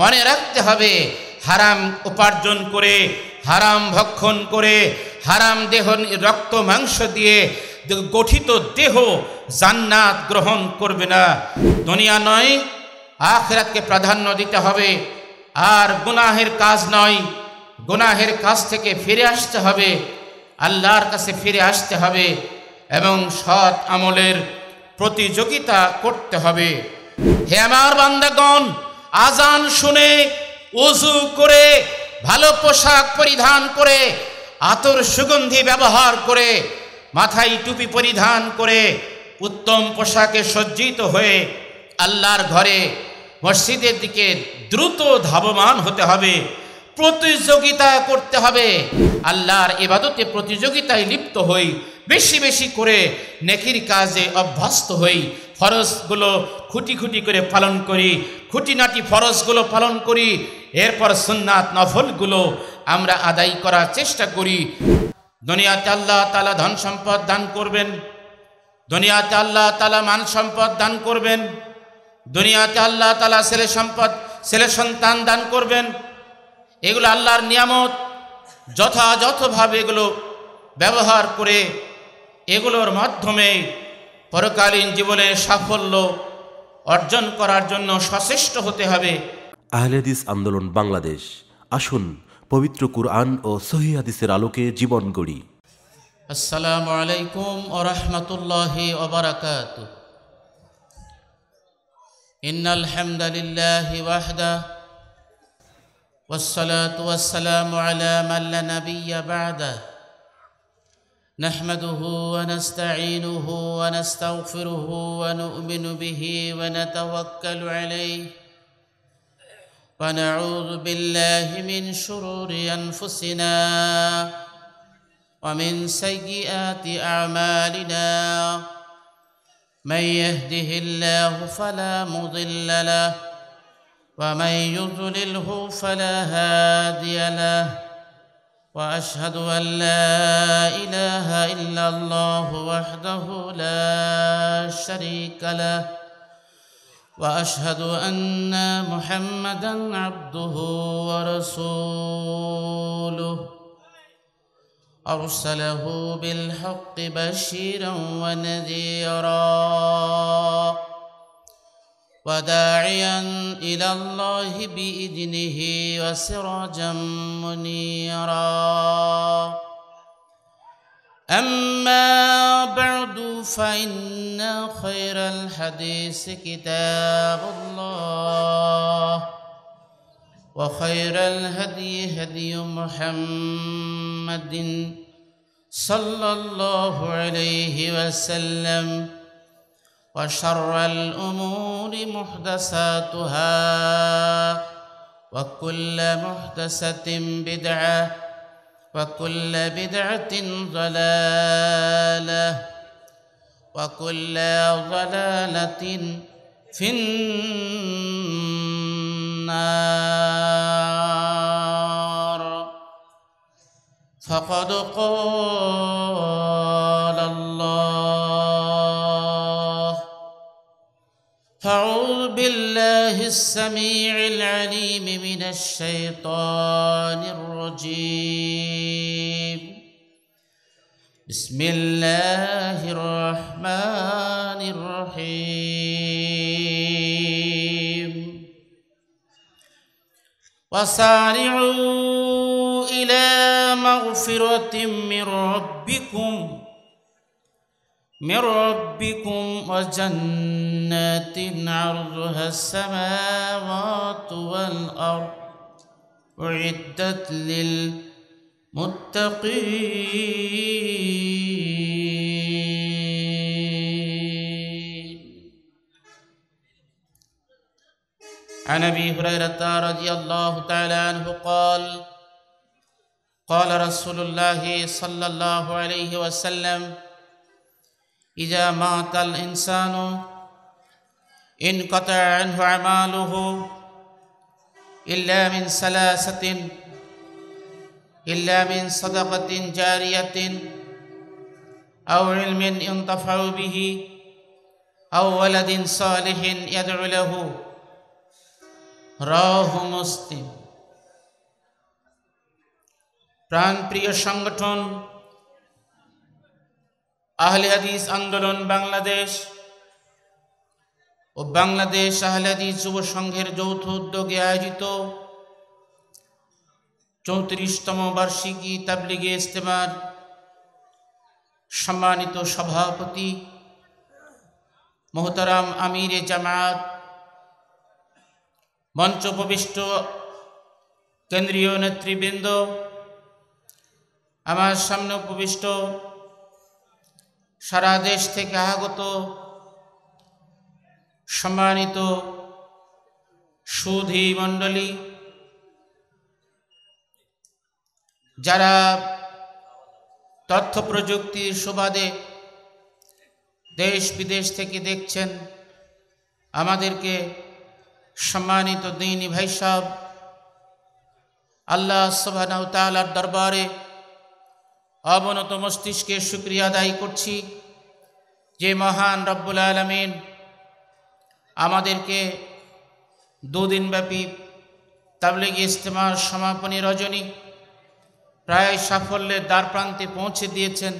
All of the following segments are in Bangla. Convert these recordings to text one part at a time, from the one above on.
মনে রাখতে হবে হারাম উপার্জন করে হারাম ভক্ষণ করে হারাম দেহ রক্ত মাংস দিয়ে গঠিত দেহ জান্নাত গ্রহণ করবে না দুনিয়া নয় আখরাতকে প্রাধান্য দিতে হবে আর গুনাহের কাজ নয় গুনাহের কাজ থেকে ফিরে আসতে হবে আল্লাহর কাছে ফিরে আসতে হবে এবং সৎ আমলের প্রতিযোগিতা করতে হবে হে আমার বান্দাগণ আজান শুনে উজু করে ভালো পোশাক পরিধান করে আতর সুগন্ধি ব্যবহার করে মাথায় টুপি পরিধান করে উত্তম পোশাকে সজ্জিত হয়ে আল্লাহর ঘরে মসজিদের দিকে দ্রুত ধাবমান হতে হবে প্রতিযোগিতা করতে হবে আল্লাহর এবাদতে প্রতিযোগিতায় লিপ্ত হই বেশি বেশি করে নেকির কাজে অভ্যস্ত হই ফরজগুলো খুঁটি খুঁটি করে পালন করি খুঁটিনাটি ফরজগুলো পালন করি এরপর সুন্নাত নফলগুলো আমরা আদায় করার চেষ্টা করি দুনিয়াতে আল্লাহ তালা ধন সম্পদ দান করবেন দুনিয়াতে আল্লাহ তালা মান সম্পদ দান করবেন দুনিয়াতে আল্লাহ তালা ছেলে সম্পদ ছেলে সন্তান দান করবেন এগুলো আল্লাহর নিয়ামত যথাযথভাবে এগুলো ব্যবহার করে এগুলোর মাধ্যমে পরকালীন জীবনে সাফল্য অর্জন করার জন্য সচেষ্ট হতে হবে আহলেদিস আন্দোলন বাংলাদেশ আসুন পবিত্র কুরআন ও সহি হাদিসের আলোকে জীবন গড়ি আসসালামু আলাইকুম ও রহমতুল্লাহ ওবরাকাত إن الحمد لله وحده والصلاة والسلام على من لا نبي بعده نحمده ونستعينه ونستغفره ونؤمن به ونتوكل عليه ونعوذ بالله من شرور انفسنا ومن سيئات اعمالنا من يهده الله فلا مضل له ومن يضلله فلا هادي له واشهد ان لا اله الا الله وحده لا شريك له واشهد ان محمدا عبده ورسوله ارسله بالحق بشيرا ونذيرا وداعيا إلى الله بإذنه وسراجا منيرا أما بعد فإن خير الحديث كتاب الله وخير الهدي هدي محمد صلى الله عليه وسلم وشر الأمور محدثاتها وكل محدثة بدعة وكل بدعة ضلالة وكل ضلالة في النار فقد قال الله فاعوذ بالله السميع العليم من الشيطان الرجيم بسم الله الرحمن الرحيم وسارعوا إلى مغفرة من ربكم من ربكم وجنات عرضها السماوات والأرض أعدت للمتقين عن أبي هريرة رضي الله تعالى عنه قال قال رسول الله صلى الله عليه وسلم إذا مات الإنسان انقطع عنه أعماله إلا من سلاسة إلا من صدقة جارية أو علم ينتفع به أو ولد صالح يدعو له راه مسلم মুসলিম প্রাণপ্রিয় সংগঠন আহলে হাদিস আন্দোলন বাংলাদেশ ও বাংলাদেশ আহলে হাদিস যুব সংঘের যৌথ উদ্যোগে আয়োজিত চৌত্রিশতম বার্ষিকী তাবলিগে ইস্তেমার সম্মানিত সভাপতি মোহতারাম আমির জামাত মঞ্চ উপবিষ্ট কেন্দ্রীয় নেতৃবৃন্দ আমার সামনে উপবিষ্ট সারা দেশ থেকে আগত সম্মানিত সুধি মণ্ডলী যারা তথ্য প্রযুক্তির সুবাদে দেশ বিদেশ থেকে দেখছেন আমাদেরকে সম্মানিত দিনী ভাইসব আল্লাহ সবানাউতালার দরবারে অবনত মস্তিষ্কে সুক্রিয়া আদায় করছি যে মহান রব্বুল আলমিন আমাদেরকে দুদিনব্যাপী তাবলিগ ইজতেমার সমাপনী রজনী প্রায় সাফল্যের দ্বারপ্রান্তে পৌঁছে দিয়েছেন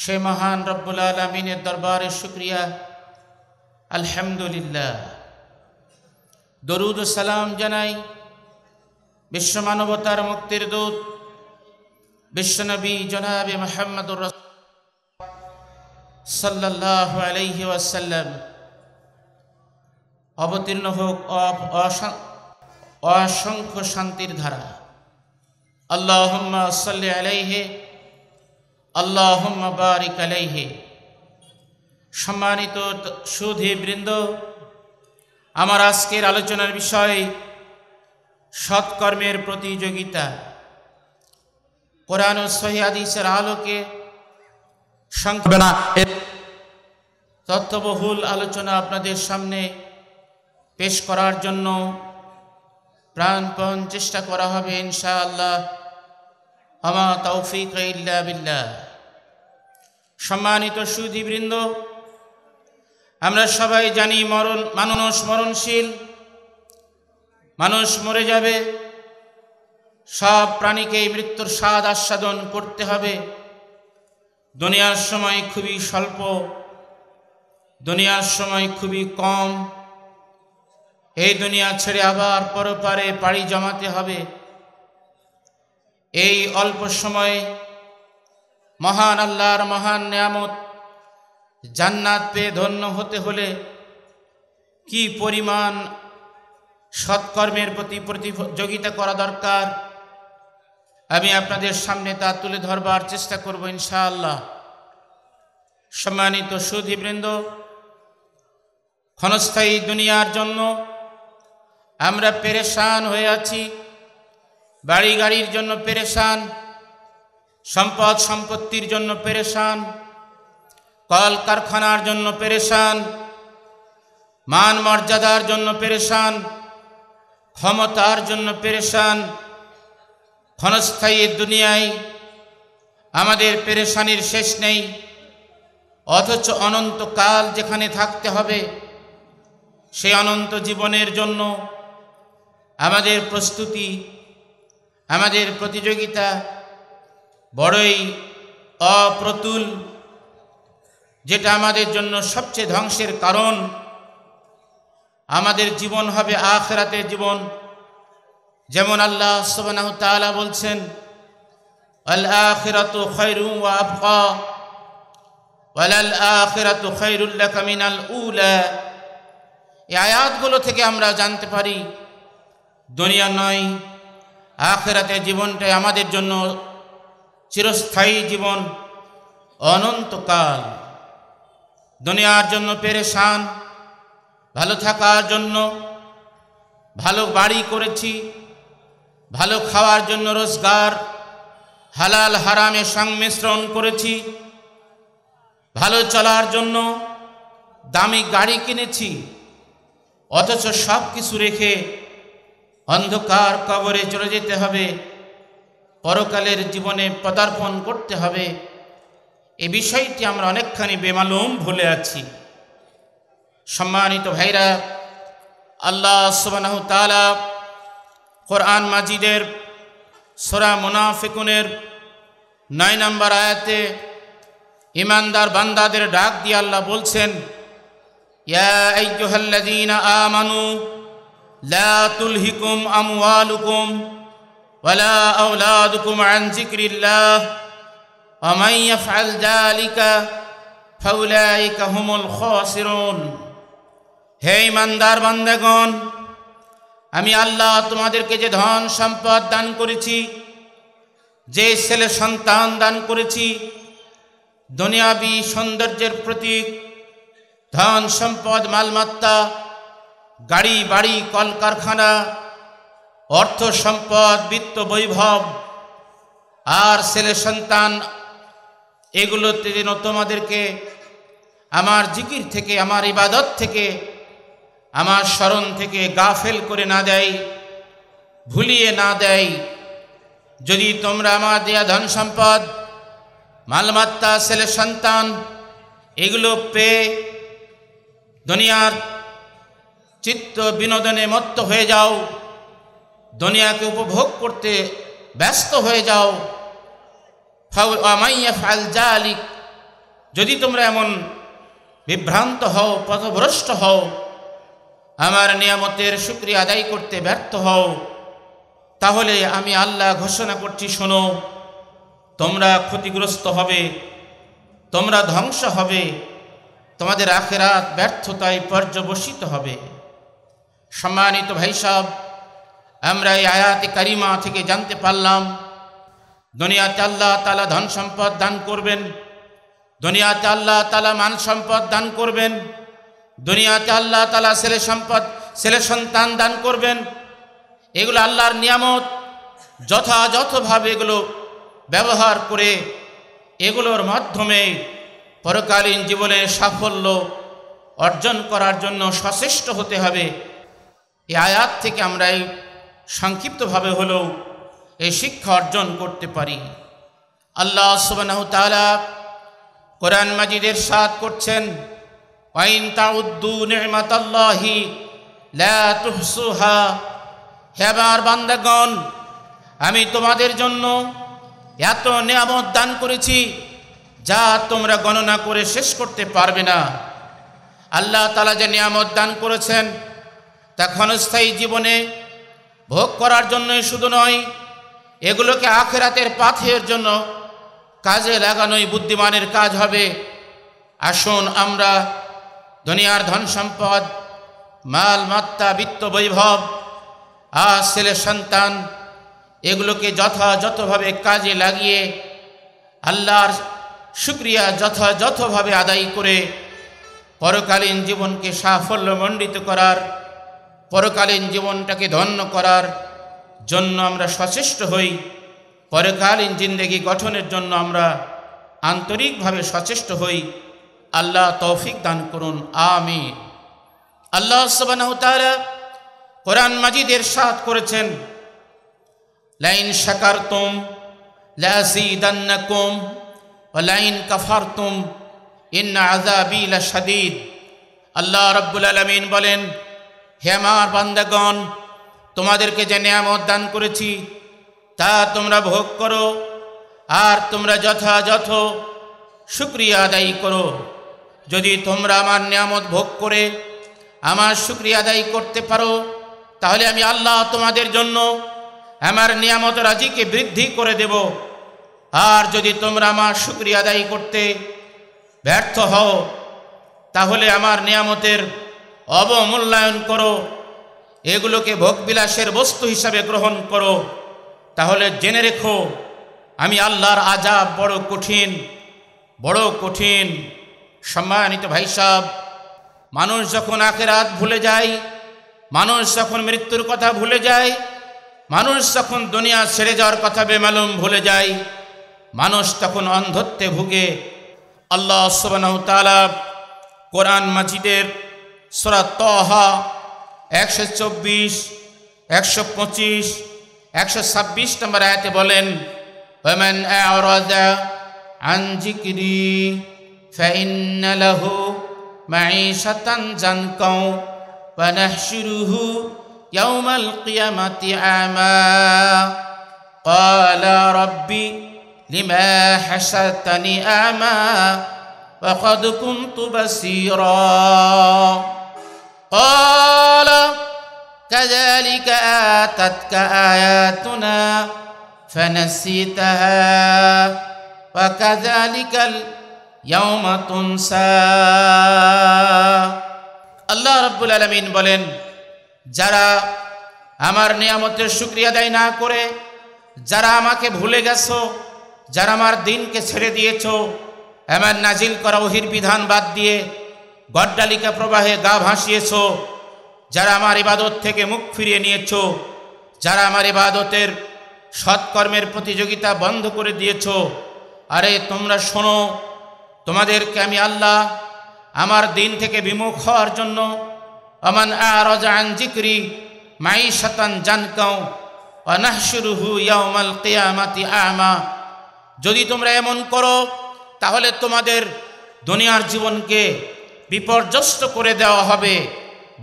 সে মহান রব্বুল আলমিনের দরবারে শুক্রিয়া আলহামদুলিল্লাহ দরুদ সালাম জানাই বিশ্বমানবতার মুক্তির দূত বিশ্বনবী জনাবে মোহাম্মদুর সাল্লাহ আলহি ওয়াসাল্লাম অবতীর্ণ হোক অসংখ্য শান্তির ধারা আল্লাহ সাল্লি আলাইহে আল্লাহ বারিক আলাইহে সম্মানিত সুধীবৃন্দ বৃন্দ আমার আজকের আলোচনার বিষয় সৎকর্মের প্রতিযোগিতা কোরআন ও সহিদের আলোকে তথ্যবহুল তত্ত্ববহুল আলোচনা আপনাদের সামনে পেশ করার জন্য প্রাণপণ চেষ্টা করা হবে ইনশাআল্লাহ আমা তৌফিক ইল্লা বিল্লাহ সম্মানিত সুদীবৃন্দ আমরা সবাই জানি মরণ মানুষ মরণশীল মানুষ মরে যাবে সব প্রাণীকেই মৃত্যুর স্বাদ আস্বাদন করতে হবে দুনিয়ার সময় খুবই স্বল্প দুনিয়ার সময় খুবই কম এই দুনিয়া ছেড়ে আবার পরপারে পাড়ি জমাতে হবে এই অল্প সময়ে মহান আল্লাহর মহান নিয়ামত জান্নাত পেয়ে ধন্য হতে হলে কি পরিমাণ সৎকর্মের প্রতি প্রতিযোগিতা করা দরকার আমি আপনাদের সামনে তা তুলে ধরবার চেষ্টা করব ইনশাআল্লাহ সম্মানিত সুধীবৃন্দ ক্ষণস্থায়ী দুনিয়ার জন্য আমরা পেরেশান হয়ে আছি বাড়ি গাড়ির জন্য পেরেশান সম্পদ সম্পত্তির জন্য পেরেশান কল কারখানার জন্য পেরেশান মান মর্যাদার জন্য পেরেশান ক্ষমতার জন্য পেরেশান ক্ষণস্থায়ী দুনিয়ায় আমাদের পেরেশানির শেষ নেই অথচ অনন্তকাল যেখানে থাকতে হবে সেই অনন্ত জীবনের জন্য আমাদের প্রস্তুতি আমাদের প্রতিযোগিতা বড়ই অপ্রতুল যেটা আমাদের জন্য সবচেয়ে ধ্বংসের কারণ আমাদের জীবন হবে রাতের জীবন যেমন আল্লাহ সবনাহ তালা বলছেন আল্লাহরাত খৈরু আবকা আল্লাহরাত খৈরুল্লাহ কামিনাল উলা এই আয়াতগুলো থেকে আমরা জানতে পারি দুনিয়া নয় আখেরাতে জীবনটাই আমাদের জন্য চিরস্থায়ী জীবন অনন্তকাল দুনিয়ার জন্য পেরেশান ভালো থাকার জন্য ভালো বাড়ি করেছি ভালো খাওয়ার জন্য রোজগার হালাল হারামে সংমিশ্রণ করেছি ভালো চলার জন্য দামি গাড়ি কিনেছি অথচ সব কিছু রেখে অন্ধকার কবরে চলে যেতে হবে পরকালের জীবনে পদার্পণ করতে হবে এ বিষয়টি আমরা অনেকখানি বেমালুম ভুলে আছি সম্মানিত ভাইরা আল্লাহ সুবাহ তালা কোরআন মাজিদের সোরা মুনাফিকুনের নয় নম্বর আয়াতে ইমানদার বান্দাদের ডাক দিয়ে আল্লাহ বলছেন আমানু লা তুলহিকুম আমওয়ালুকুম ওয়ালা আওলাদুকুম আন যিকরিল্লাহ আমাইয়া মান ইয়াফআল যালিকা ফাউলাইকা হুমুল খাসিরুন হে ইমানদার বান্দাগণ আমি আল্লাহ তোমাদেরকে যে ধন সম্পদ দান করেছি যে ছেলে সন্তান দান করেছি দুনিয়াবি সৌন্দর্যের প্রতীক ধন সম্পদ মালমাত্তা গাড়ি বাড়ি কলকারখানা অর্থ সম্পদ বিত্ত বৈভব আর ছেলে সন্তান এগুলোতে যেন তোমাদেরকে আমার জিকির থেকে আমার ইবাদত থেকে আমার স্মরণ থেকে গাফেল করে না দেয় ভুলিয়ে না দেয় যদি তোমরা আমার দেয়া ধন সম্পদ মালমাত্তা ছেলে সন্তান এগুলো পেয়ে দুনিয়ার চিত্ত বিনোদনে মত্ত হয়ে যাও দুনিয়াকে উপভোগ করতে ব্যস্ত হয়ে যাও আমাইয়া ফাল যা যদি তোমরা এমন বিভ্রান্ত হও পথভ্রষ্ট হও আমার নিয়ামতের শুক্রিয়া আদায় করতে ব্যর্থ হও তাহলে আমি আল্লাহ ঘোষণা করছি শোনো তোমরা ক্ষতিগ্রস্ত হবে তোমরা ধ্বংস হবে তোমাদের আখেরাত ব্যর্থতায় পর্যবসিত হবে সম্মানিত ভাই সাহ আমরা এই আয়াতে কারিমা থেকে জানতে পারলাম দুনিয়াতে আল্লাহ তালা ধন সম্পদ দান করবেন দুনিয়াতে আল্লাহ তালা মান সম্পদ দান করবেন দুনিয়াতে আল্লাহ তালা ছেলে সম্পদ ছেলে সন্তান দান করবেন এগুলো আল্লাহর নিয়ামত যথাযথভাবে এগুলো ব্যবহার করে এগুলোর মাধ্যমে পরকালীন জীবনে সাফল্য অর্জন করার জন্য সচেষ্ট হতে হবে এই আয়াত থেকে আমরা এই সংক্ষিপ্তভাবে হলেও এই শিক্ষা অর্জন করতে পারি আল্লাহ সুবাহ তালা কোরআন মাজিদের সাথ করছেন ওয়াইন তাউদ্দু নিহমাতাল্লাহি লা তুহসুহা হে আমার বান্দাগণ আমি তোমাদের জন্য এত নিয়ামত দান করেছি যা তোমরা গণনা করে শেষ করতে পারবে না আল্লাহ তালা যে নিয়ামত দান করেছেন তা ক্ষণস্থায়ী জীবনে ভোগ করার জন্য শুধু নয় এগুলোকে আখেরাতের পাথের জন্য কাজে লাগানোই বুদ্ধিমানের কাজ হবে আসুন আমরা দুনিয়ার ধন সম্পদ মাল মাত্তা বিত্ত বৈভব আর ছেলে সন্তান এগুলোকে যথাযথভাবে কাজে লাগিয়ে আল্লাহর শুক্রিয়া যথাযথভাবে আদায় করে পরকালীন জীবনকে সাফল্যমণ্ডিত করার পরকালীন জীবনটাকে ধন্য করার জন্য আমরা সচেষ্ট হই পরকালীন জিন্দগি গঠনের জন্য আমরা আন্তরিকভাবে সচেষ্ট হই আল্লাহ তৌফিক দান করুন আমি আল্লাহ সবানহতারা কোরআন মাজিদ এরশাদ করেছেন লাইন শাকারতুম তুম লাজিদান্নাকুম লাইন কাফার তুম ইন্না আজাবি আল্লাহ রব্বুল আলমিন বলেন হে আমার বান্দাগণ তোমাদেরকে যে নিয়ামত দান করেছি তা তোমরা ভোগ করো আর তোমরা যথাযথ শুক্রিয়া আদায়ী করো যদি তোমরা আমার নিয়ামত ভোগ করে আমার শুক্রিয়া আদায় করতে পারো তাহলে আমি আল্লাহ তোমাদের জন্য আমার নিয়ামত রাজিকে বৃদ্ধি করে দেব আর যদি তোমরা আমার শুক্রিয়া আদায় করতে ব্যর্থ হও তাহলে আমার নিয়ামতের অবমূল্যায়ন করো এগুলোকে ভোগবিলাসের বস্তু হিসাবে গ্রহণ করো তাহলে জেনে রেখো আমি আল্লাহর আজাব বড় কঠিন বড় কঠিন সম্মানিত ভাই সাহ মানুষ যখন আখেরাত ভুলে যায় মানুষ যখন মৃত্যুর কথা ভুলে যায় মানুষ যখন দুনিয়া ছেড়ে যাওয়ার কথা বেমালুম ভুলে যায় মানুষ তখন অন্ধত্বে ভুগে আল্লাহ তালা কোরআন মাজিদের সরা তহা একশো চব্বিশ একশো পঁচিশ একশো ছাব্বিশ নম্বর আয়াতে বলেন ওমেন আন فإن له معيشة زنقا ونحشره يوم القيامة أعمى قال ربي لما حشرتني أعمى وقد كنت بصيرا قال كذلك آتتك آياتنا فنسيتها وكذلك আল্লাহ রব্বুল আলমিন বলেন যারা আমার নিয়ামতের শুক্রিয়া দেয় না করে যারা আমাকে ভুলে গেছো যারা আমার দিনকে ছেড়ে দিয়েছ আমার নাজিল করা ওহির বিধান বাদ দিয়ে গড্ডালিকা প্রবাহে গা ভাসিয়েছ যারা আমার ইবাদত থেকে মুখ ফিরিয়ে নিয়েছ যারা আমার ইবাদতের সৎকর্মের প্রতিযোগিতা বন্ধ করে দিয়েছ আরে তোমরা শোনো তোমাদেরকে আমি আল্লাহ আমার দিন থেকে বিমুখ হওয়ার জন্য অমান আরজাং জিকরি মাই শতান জানকাও অনাহসুরুহু ইয়ামাল কেয়ামাতি আমা যদি তোমরা এমন করো তাহলে তোমাদের দুনিয়ার জীবনকে বিপর্যস্ত করে দেওয়া হবে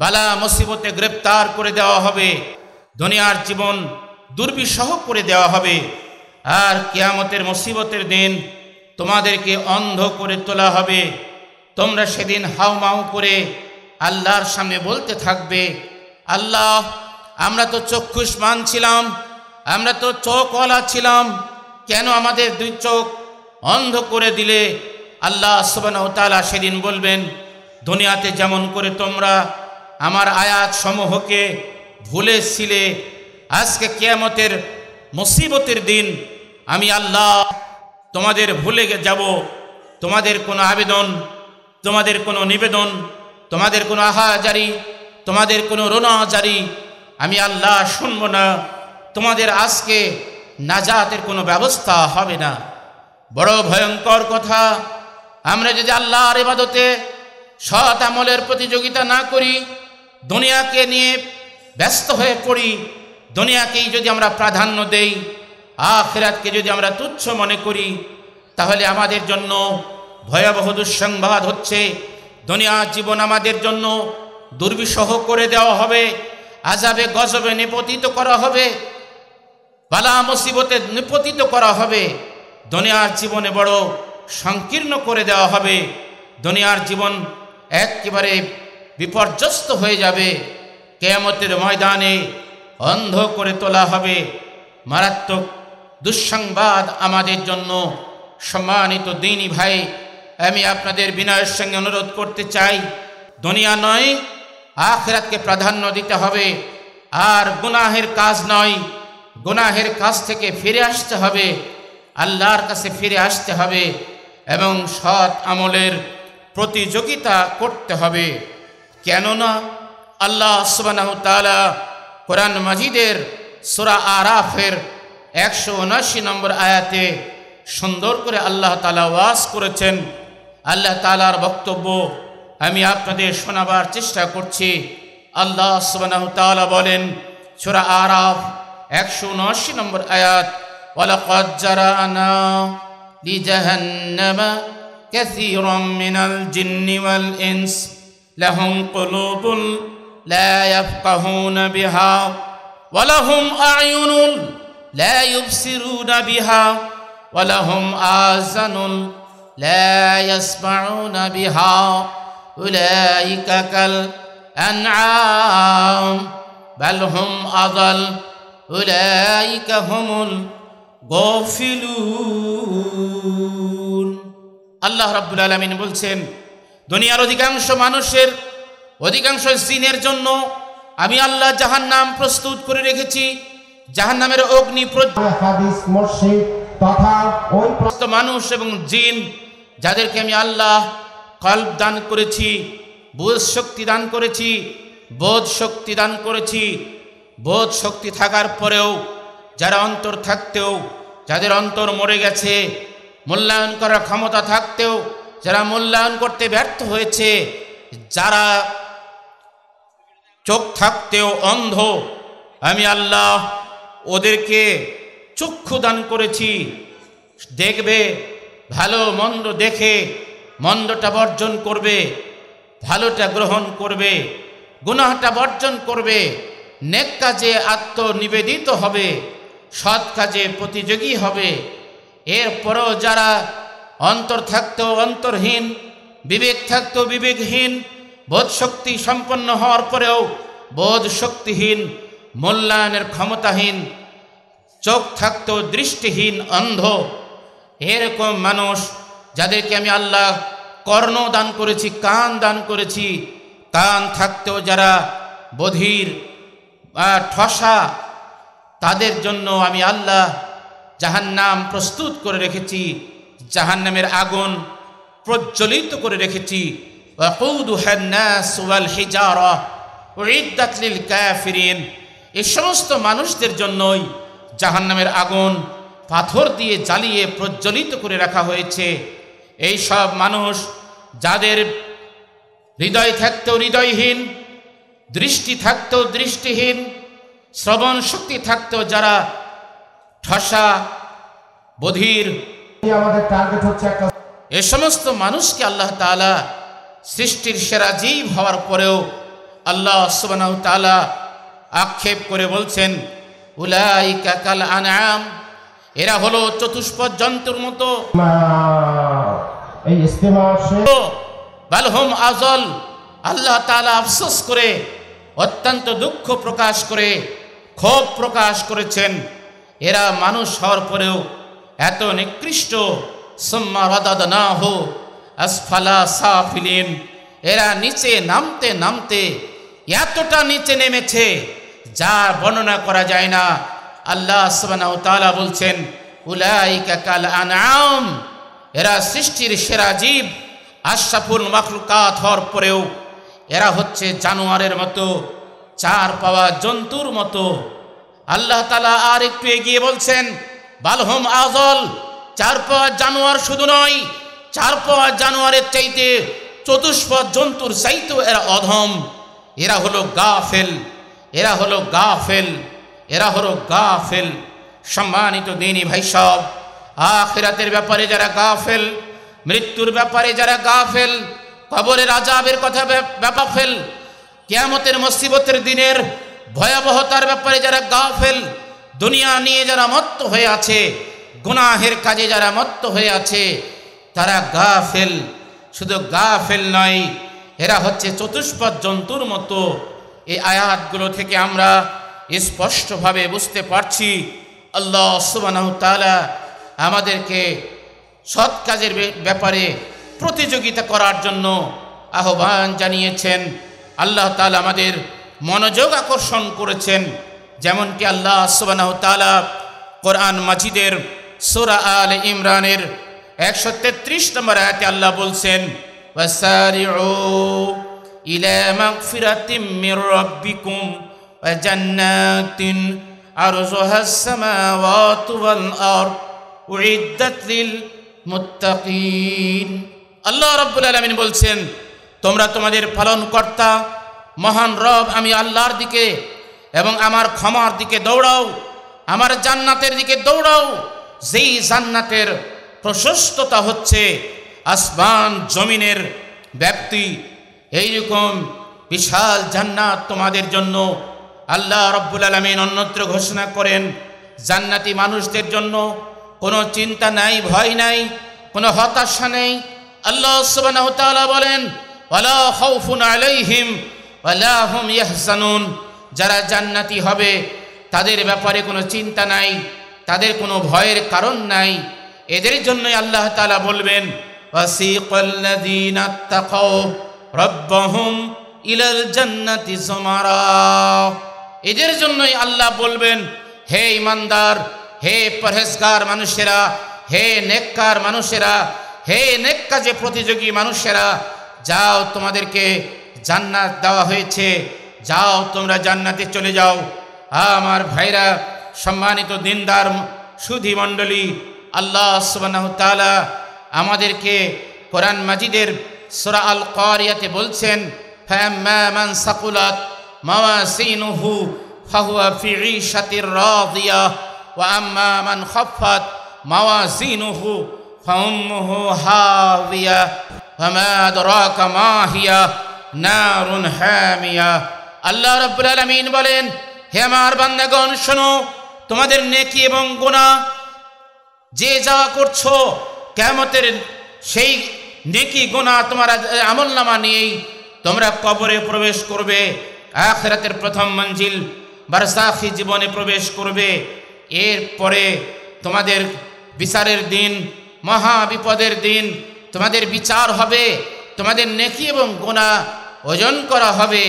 বালা মুসিবতে গ্রেপ্তার করে দেওয়া হবে দুনিয়ার জীবন দুর্বিষহ করে দেওয়া হবে আর কেয়ামতের মুসিবতের দিন তোমাদেরকে অন্ধ করে তোলা হবে তোমরা সেদিন হাউমাউ করে আল্লাহর সামনে বলতে থাকবে আল্লাহ আমরা তো চক্ষুষ ছিলাম আমরা তো চোখওয়ালা ছিলাম কেন আমাদের দুই চোখ অন্ধ করে দিলে আল্লাহ তালা সেদিন বলবেন দুনিয়াতে যেমন করে তোমরা আমার আয়াত সমূহকে ভুলেছিলে আজকে কেয়ামতের মুসিবতের দিন আমি আল্লাহ তোমাদের ভুলে যাব তোমাদের কোনো আবেদন তোমাদের কোনো নিবেদন তোমাদের কোনো জারি তোমাদের কোনো জারি আমি আল্লাহ শুনব না তোমাদের আজকে নাজাতের কোনো ব্যবস্থা হবে না বড় ভয়ঙ্কর কথা আমরা যদি আল্লাহর ইবাদতে সৎ আমলের প্রতিযোগিতা না করি দুনিয়াকে নিয়ে ব্যস্ত হয়ে পড়ি দুনিয়াকেই যদি আমরা প্রাধান্য দেই আখেরাতকে যদি আমরা তুচ্ছ মনে করি তাহলে আমাদের জন্য ভয়াবহ দুঃসংবাদ হচ্ছে দুনিয়া জীবন আমাদের জন্য দুর্বিষহ করে দেওয়া হবে আজাবে গজবে নিপতিত করা হবে বালা মুসিবতে নিপতিত করা হবে দুনিয়ার জীবনে বড় সংকীর্ণ করে দেওয়া হবে দুনিয়ার জীবন একেবারে বিপর্যস্ত হয়ে যাবে কেয়ামতের ময়দানে অন্ধ করে তোলা হবে মারাত্মক দুঃসংবাদ আমাদের জন্য সম্মানিত দিনই ভাই আমি আপনাদের বিনয়ের সঙ্গে অনুরোধ করতে চাই দুনিয়া নয় আখরাতকে প্রাধান্য দিতে হবে আর গুনাহের কাজ নয় গুনাহের কাজ থেকে ফিরে আসতে হবে আল্লাহর কাছে ফিরে আসতে হবে এবং সৎ আমলের প্রতিযোগিতা করতে হবে কেননা আল্লাহ সুবাহ তালা কোরআন মাজিদের সুরা আরাফের একশো উনাশি নম্বর আয়াতে সুন্দর করে আল্লাহ তালা ওয়াস করেছেন আল্লাহ তালার বক্তব্য আমি আপনাদের শোনাবার চেষ্টা করছি আল্লাহ তালা বলেন সুরা আরাফ একশো উনআশি নম্বর আয়াত ولقد جرأنا لجهنم كثيرا من لا يبصرون بها ولهم آذان لا يسمعون بها أولئك كالأنعام بل هم أضل أولئك هم গফিলুন আল্লাহ রাব্বুল আলামিন বলছেন দুনিয়ার অধিকাংশ মানুষের অধিকাংশ জিনের জন্য আমি আল্লাহ জাহান্নাম প্রস্তুত করে রেখেছি জাহান্নামের অগ্নি মানুষ এবং জিন যাদেরকে আমি আল্লাহ কল্প দান করেছি বোধ শক্তি দান করেছি বোধ শক্তি দান করেছি বোধ শক্তি থাকার পরেও যারা অন্তর থাকতেও যাদের অন্তর মরে গেছে মূল্যায়ন করার ক্ষমতা থাকতেও যারা মূল্যায়ন করতে ব্যর্থ হয়েছে যারা চোখ থাকতেও অন্ধ আমি আল্লাহ ওদেরকে চক্ষু দান করেছি দেখবে ভালো মন্দ দেখে মন্দটা বর্জন করবে ভালোটা গ্রহণ করবে গুনাহটা বর্জন করবে নেক কাজে আত্মনিবেদিত হবে সৎ কাজে প্রতিযোগী হবে এরপরও যারা অন্তর থাকত অন্তরহীন বিবেক থাকত বিবেকহীন বোধশক্তি সম্পন্ন হওয়ার পরেও বোধ শক্তিহীন মূল্যায়নের ক্ষমতাহীন চোখ থাকত দৃষ্টিহীন অন্ধ এরকম মানুষ যাদেরকে আমি আল্লাহ কর্ণ দান করেছি কান দান করেছি কান থাকতেও যারা বধির বা ঠসা তাদের জন্য আমি আল্লাহ জাহান্নাম প্রস্তুত করে রেখেছি জাহান্নামের আগুন প্রজ্বলিত করে রেখেছি وقودها الناس والحجارة أعدت এ সমস্ত মানুষদের জন্যই জাহান্নামের আগুন পাথর দিয়ে জ্বালিয়ে প্রজ্বলিত করে রাখা হয়েছে এই সব মানুষ যাদের হৃদয় থাকতেও হৃদয়হীন দৃষ্টি থাকতেও দৃষ্টিহীন শ্রবণ শক্তি থাকতেও যারা ঠসা বধির এ সমস্ত মানুষকে আল্লাহ তালা সৃষ্টির সেরা জীব হওয়ার পরেও আল্লাহ সুবান তালা আক্ষেপ করে বলছেন উলাই কাকাল আনাম এরা হলো চতুষ্পদ জন্তুর মতো বালহম আজল আল্লাহ তালা আফসোস করে অত্যন্ত দুঃখ প্রকাশ করে ক্ষোভ প্রকাশ করেছেন এরা মানুষ হওয়ার পরেও এত নিকৃষ্ট সম্মা না হো আসফালা সাফিলিন এরা নিচে নামতে নামতে এতটা নিচে নেমেছে যা বর্ণনা করা যায় না আল্লাহ তালা বলছেন উলাইকা কাল আনাম এরা সৃষ্টির সেরা জীব আশাপুর মাখলুকাত হওয়ার পরেও এরা হচ্ছে জানোয়ারের মতো চার পাওয়া জন্তুর মতো আল্লাহ তালা আর একটু এগিয়ে বলছেন বালহম আজল চার পাওয়া জানোয়ার শুধু নয় চার পাওয়া জানোয়ারের চাইতে চতুষ্প জন্তুর চাইতেও এরা অধম এরা হলো গাফেল এরা হলো গাফেল এরা হলো গাফেল সম্মানিত দিনী ভাই সব আখেরাতের ব্যাপারে যারা গাফেল মৃত্যুর ব্যাপারে যারা গাফেল কবরের আজাবের কথা ফেল কেয়ামতের মসিবতের দিনের ভয়াবহতার ব্যাপারে যারা গাফেল দুনিয়া নিয়ে যারা মত্ত হয়ে আছে গুনাহের কাজে যারা মত্ত হয়ে আছে তারা গাফেল শুধু গাফেল নয় এরা হচ্ছে চতুষ্পদ জন্তুর মতো এই আয়াতগুলো থেকে আমরা স্পষ্টভাবে বুঝতে পারছি আল্লাহ সুবানাহতালা আমাদেরকে সৎ কাজের ব্যাপারে প্রতিযোগিতা করার জন্য আহ্বান জানিয়েছেন আল্লাহ তালা আমাদের মনোযোগ আকর্ষণ করেছেন যেমনটি আল্লাহ তালা কোরআন মাজিদের সোরা আল ইমরানের একশো তেত্রিশ নম্বর আয়াতে আল্লাহ বলছেন إلى مغفرة من ربكم وجنات أرضها السماوات والأرض أعدت للمتقين আল্লাহ রব্বুল আলমিন বলছেন তোমরা তোমাদের পালনকর্তা মহান রব আমি আল্লাহর দিকে এবং আমার ক্ষমার দিকে দৌড়াও আমার জান্নাতের দিকে দৌড়াও যেই জান্নাতের প্রশস্ততা হচ্ছে আসমান জমিনের ব্যক্তি এইরকম বিশাল জান্নাত তোমাদের জন্য আল্লাহ রব্বুল আলমিন অন্যত্র ঘোষণা করেন জান্নাতি মানুষদের জন্য কোনো চিন্তা নাই ভয় নাই কোনো হতাশা নেই আল্লাহ সুবানা বলেন যারা জান্নাতি হবে তাদের ব্যাপারে কোনো চিন্তা নাই তাদের কোনো ভয়ের কারণ নাই এদের জন্যই আল্লাহ তালা বলবেন ওয়াসিকল্লাদিন আত্মাকাও রব্বাহুম ইলাল জান্নাতি সমারা এদের জন্যই আল্লাহ বলবেন হে ইমানদার হে পরহেজগার মানুষেরা হে নেককার মানুষেরা হে নেক কাজে প্রতিযোগী মানুষেরা যাও তোমাদেরকে জান্নাত দেওয়া হয়েছে যাও তোমরা জান্নাতে চলে যাও আমার ভাইরা সম্মানিত দিনদার সুধি মণ্ডলী আল্লাহ সুবাহ আমাদেরকে কোরআন মাজিদের সোরা আল করিয়াতে বলছেন ফ্যাম্যামান সাকুলাত মাওয়াসিনুহু ফাহুয়া ফি ঈশাতির রাদিয়া ওয়া আম্মা মান খাফাত মাওয়াসিনুহু ফাউম্মুহু হাওিয়া ফামা আদরাকা মা হিয়া নারুন হামিয়া আল্লাহ রাব্বুল আলামিন বলেন হে আমার বান্দাগণ শোনো তোমাদের নেকি এবং গুনাহ যে যা করছো কেমতের সেই নেকি গোনা তোমার আমল নামা নিয়েই তোমরা কবরে প্রবেশ করবে আখেরাতের প্রথম মঞ্জিল বারসাফি জীবনে প্রবেশ করবে এরপরে তোমাদের বিচারের দিন মহা বিপদের দিন তোমাদের বিচার হবে তোমাদের নেকি এবং গোনা ওজন করা হবে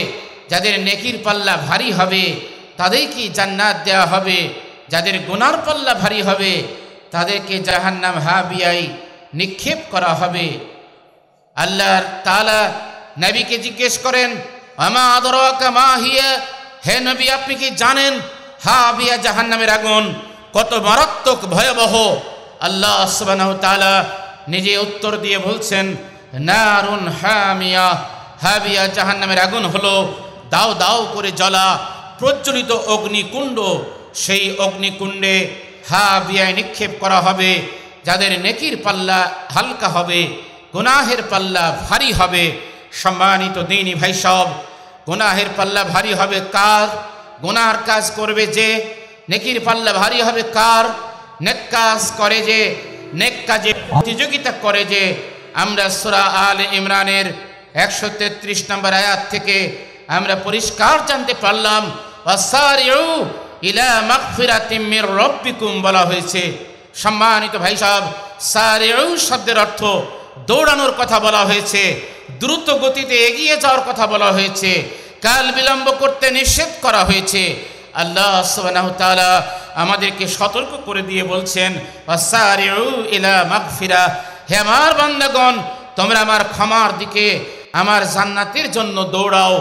যাদের নেকির পাল্লা ভারী হবে কি জান্নাত দেওয়া হবে যাদের গোনার পাল্লা ভারী হবে তাদেরকে জাহান্নাম হাবিয়াই নিক্ষেপ করা হবে আল্লাহ তালা নবীকে জিজ্ঞেস করেন আমা আদর মা হিয়া হে নবী আপনি কি জানেন হা বিয়া জাহান নামের আগুন কত মারাত্মক ভয়াবহ আল্লাহ আসবানাহ তালা নিজে উত্তর দিয়ে বলছেন নারুন হামিয়া হাবিয়া জাহান নামের আগুন হলো দাও দাও করে জ্বলা প্রজ্বলিত অগ্নিকুণ্ড সেই অগ্নিকুণ্ডে হা বিয়ায় নিক্ষেপ করা হবে যাদের নেকির পাল্লা হালকা হবে গুনাহের পাল্লা ভারী হবে সম্মানিত দিনী ভাই সব গুনাহের পাল্লা ভারী হবে কার গুনার কাজ করবে যে নেকির পাল্লা ভারী হবে কার নেক কাজ করে যে নেক কাজে প্রতিযোগিতা করে যে আমরা সুরা আল ইমরানের একশো তেত্রিশ নম্বর আয়াত থেকে আমরা পরিষ্কার জানতে পারলাম ইলা মাকফিরাতিমির রব্বিকুম বলা হয়েছে সম্মানিত ভাই সাহেব সারেউ শব্দের অর্থ দৌড়ানোর কথা বলা হয়েছে দ্রুত গতিতে এগিয়ে যাওয়ার কথা বলা হয়েছে কাল বিলম্ব করতে নিষেধ করা হয়েছে আল্লাহ তাআলা আমাদেরকে সতর্ক করে দিয়ে বলছেন ইলা মাগফিরা হে আমার বান্দাগণ তোমরা আমার ক্ষমার দিকে আমার জান্নাতের জন্য দৌড়াও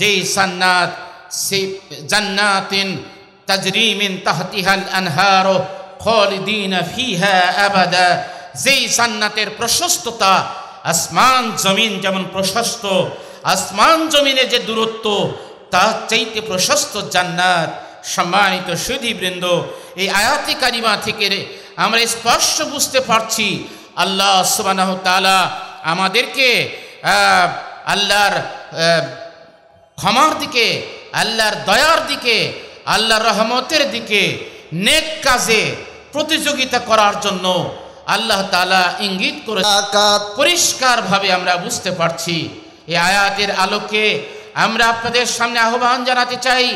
যেই সান্নাত সেই জান্নাতিন তাজরিমিন তাহতিহাল আনহারো খালিদিন ফিহা আবাদা যেই জান্নাতের প্রশস্ততা আসমান জমিন যেমন প্রশস্ত আসমান জমিনে যে দূরত্ব তার চাইতে প্রশস্ত জান্নাত সম্মানিত সুধীবৃন্দ এই আয়াতি কারিমা থেকে আমরা স্পষ্ট বুঝতে পারছি আল্লাহ সুবানাহ তালা আমাদেরকে আল্লাহর ক্ষমার দিকে আল্লাহর দয়ার দিকে আল্লাহর রহমতের দিকে নেক কাজে প্রতিযোগিতা করার জন্য আল্লাহ তালা ইঙ্গিত করে পরিষ্কারভাবে আমরা বুঝতে পারছি এই আয়াতের আলোকে আমরা আপনাদের সামনে আহ্বান জানাতে চাই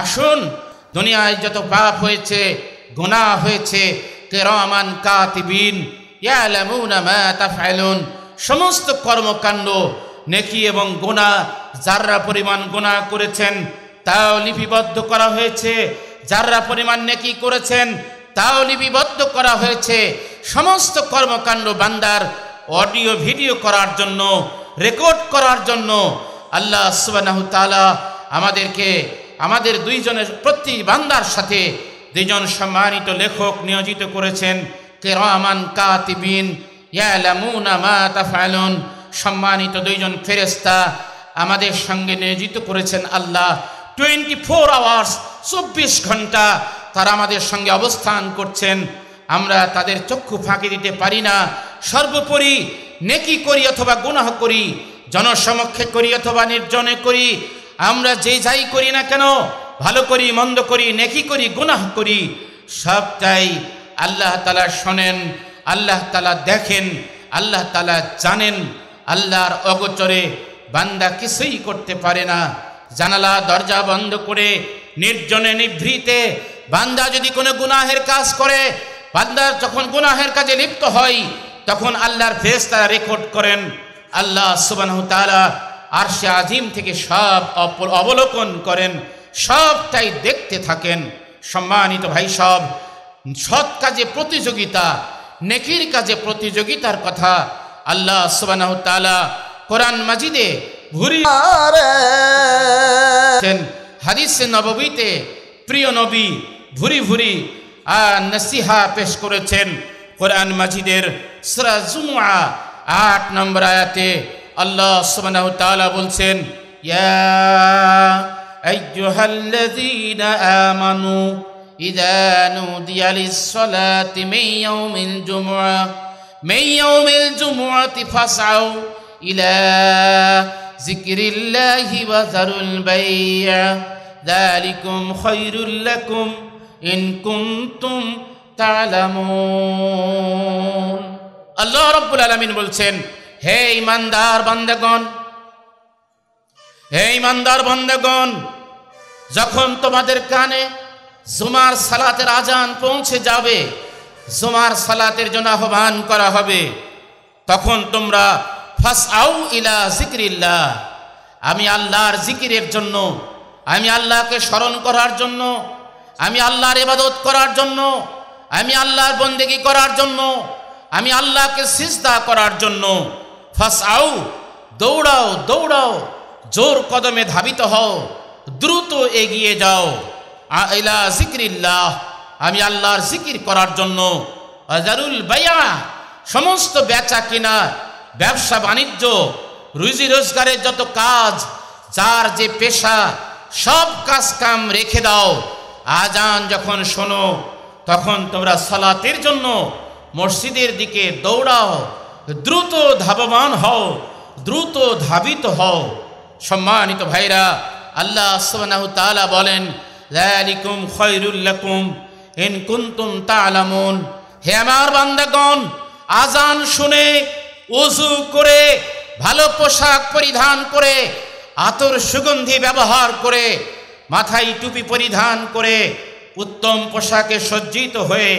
আসুন দুনিয়ায় যত পাপ হয়েছে গোনা হয়েছে কেরামান কাতিবিন সমস্ত কর্মকাণ্ড নেকি এবং গোনা যাররা পরিমাণ গোনা করেছেন তাও লিপিবদ্ধ করা হয়েছে যাররা পরিমাণ নেকি করেছেন তাও লিপিবদ্ধ করা হয়েছে সমস্ত কর্মকাণ্ড বান্দার অডিও ভিডিও করার জন্য রেকর্ড করার জন্য আল্লাহ সুবাহ আমাদেরকে আমাদের দুইজনের প্রতি বান্দার সাথে দুইজন সম্মানিত লেখক নিয়োজিত করেছেন কেরামান কাতিবিন সম্মানিত দুইজন ফেরেস্তা আমাদের সঙ্গে নিয়োজিত করেছেন আল্লাহ টোয়েন্টি ফোর আওয়ার্স চব্বিশ ঘন্টা তারা আমাদের সঙ্গে অবস্থান করছেন আমরা তাদের চক্ষু ফাঁকি দিতে পারি না সর্বোপরি নেকি করি অথবা গুনাহ করি জনসমক্ষে করি অথবা নির্জনে করি আমরা যে যাই করি না কেন ভালো করি মন্দ করি নেকি করি গুনাহ করি সবটাই আল্লাহ তালা শোনেন আল্লাহ তালা দেখেন আল্লাহ তালা জানেন আল্লাহর অগোচরে বান্দা কিছুই করতে পারে না জানালা দরজা বন্ধ করে নির্জনে নিভৃতে বান্দা যদি কোনো গুনাহের কাজ করে বান্দার যখন গুনাহের কাজে লিপ্ত হয় তখন আল্লাহর ফেস তারা রেকর্ড করেন আল্লাহ সুবাহ আর সে আজিম থেকে সব অবলোকন করেন সবটাই দেখতে থাকেন সম্মানিত ভাই সব সৎ কাজে প্রতিযোগিতা নেকির কাজে প্রতিযোগিতার কথা আল্লাহ সুবাহ কোরআন মাজিদে ঘুরি হাদিস নববীতে প্রিয় নবী ভুরি ভুরি নসিহা পেশ করেছেন কোরআন মাজিদের সরা জুমুয়া আট নম্বর আয়াতে আল্লাহ সুবহানাহু বলছেন ইয়া আইয়ুহাল্লাযীনা আমানু ইযা নুদিয়া লিস-সালাতি মিন ইয়াউমিল জুমুআ মিন ইয়াউমিল জুমুআতি ফাসআউ ইলা যিকরিল্লাহি ওয়া যারুল বাই'a ذلكم خير لكم ইন কুন্তুম তালামুন আল্লাহ রব্বুল আলামিন বলছেন হে ইমানদার বান্দাগণ হে ইমানদার বান্দাগণ যখন তোমাদের কানে জুমার সালাতের আজান পৌঁছে যাবে জুমার সালাতের জন্য আহ্বান করা হবে তখন তোমরা ফাস আউ ইলা জিকিরিল্লা আমি আল্লাহর জিকিরের জন্য আমি আল্লাহকে স্মরণ করার জন্য আমি আল্লাহর ইবাদত করার জন্য আমি আল্লাহর বন্দেগি করার জন্য আমি আল্লাহকে সিজদা করার জন্য ফাঁস আউ দৌড়াও দৌড়াও জোর কদমে ধাবিত হও দ্রুত এগিয়ে যাও আইলা জিক্রিল্লাহ আমি আল্লাহর জিকির করার জন্য আজারুল বায়া সমস্ত বেচা কিনা ব্যবসা বাণিজ্য রুজি রোজগারের যত কাজ যার যে পেশা সব কাজ কাম রেখে দাও আজান যখন শোনো তখন তোমরা সালাতের জন্য মসজিদের দিকে দৌড়াও দ্রুত ধাবমান হও দ্রুত ধাবিত হও সম্মানিত ভাইরা আল্লাহ আসমানাহ তালা বলেন লালিকুম খৈরুল্লাকুম ইন কুন্তুম তালামুন হে আমার বান্দাগণ আজান শুনে উজু করে ভালো পোশাক পরিধান করে আতর সুগন্ধি ব্যবহার করে মাথায় টুপি পরিধান করে উত্তম পোশাকে সজ্জিত হয়ে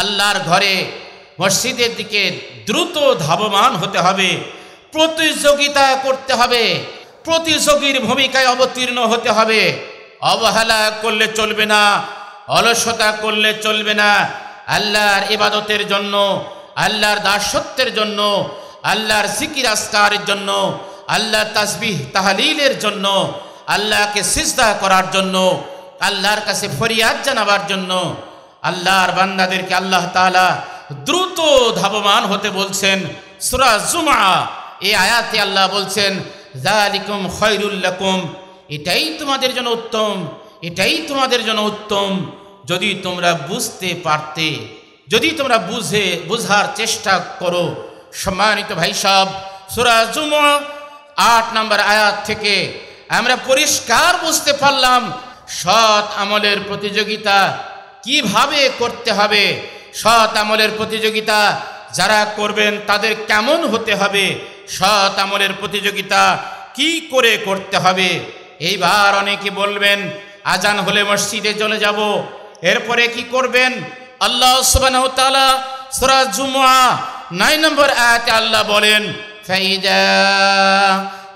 আল্লাহর ঘরে মসজিদের দিকে দ্রুত ধাবমান হতে হবে প্রতিযোগিতা করতে হবে প্রতিযোগীর ভূমিকায় অবতীর্ণ হতে হবে অবহেলা করলে চলবে না অলসতা করলে চলবে না আল্লাহর ইবাদতের জন্য আল্লাহর দাসত্বের জন্য আল্লাহর সিকির জন্য আল্লাহর তাসবিহ তাহালিলের জন্য আল্লাহকে সিস্তা করার জন্য আল্লাহর কাছে ফরিয়াদ জানাবার জন্য আল্লাহর বান্দাদেরকে আল্লাহ তালা দ্রুত ধাবমান হতে বলছেন সুরা জুমা আয়াতে আল্লাহ বলছেন জালিকুম খৈরুল্লাকুম এটাই তোমাদের জন্য উত্তম এটাই তোমাদের জন্য উত্তম যদি তোমরা বুঝতে পারতে যদি তোমরা বুঝে বুঝার চেষ্টা করো সম্মানিত ভাই সাহ সুরা আট নম্বর আয়াত থেকে আমরা পরিষ্কার বুঝতে পারলাম সৎ আমলের প্রতিযোগিতা কিভাবে করতে হবে সৎ আমলের প্রতিযোগিতা যারা করবেন তাদের কেমন হতে হবে সৎ আমলের প্রতিযোগিতা কি করে করতে হবে এইবার অনেকে বলবেন আজান হলে মসজিদে চলে যাব এরপরে কি করবেন আল্লাহ সুবহানাহু তাআলা সূরা জুমআ 9 নম্বর আয়াতে আল্লাহ বলেন ফাইদা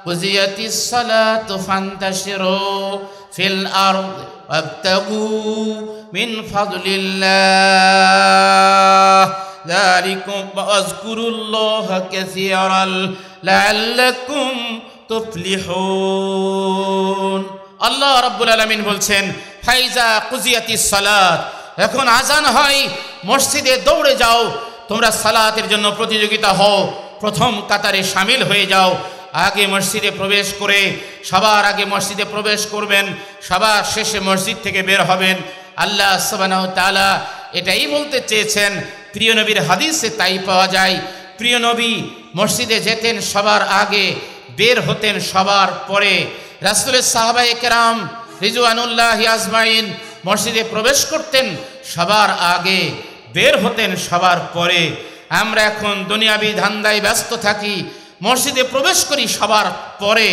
قضيت الصلاة فانتشروا في الأرض وابتغوا من فضل الله ذلكم واذكروا الله كثيرا لعلكم تفلحون আল্লাহ রাব্বুল আলামিন বলছেন ফাইজা কুজিয়াতি সালাত এখন আজান হয় মসজিদে দৌড়ে যাও তোমরা সালাতের জন্য প্রতিযোগিতা হও প্রথম কাতারে সামিল হয়ে যাও আগে মসজিদে প্রবেশ করে সবার আগে মসজিদে প্রবেশ করবেন সবার শেষে মসজিদ থেকে বের হবেন আল্লাহ সবানাহ তালা এটাই বলতে চেয়েছেন প্রিয় নবীর হাদিসে তাই পাওয়া যায় প্রিয় নবী মসজিদে যেতেন সবার আগে বের হতেন সবার পরে রাসুলের সাহাবা একরাম রিজুয়ানুল্লাহ আজমাইন মসজিদে প্রবেশ করতেন সবার আগে বের হতেন সবার পরে আমরা এখন দুনিয়াবি ধান্দায় ব্যস্ত থাকি মসজিদে প্রবেশ করি সবার পরে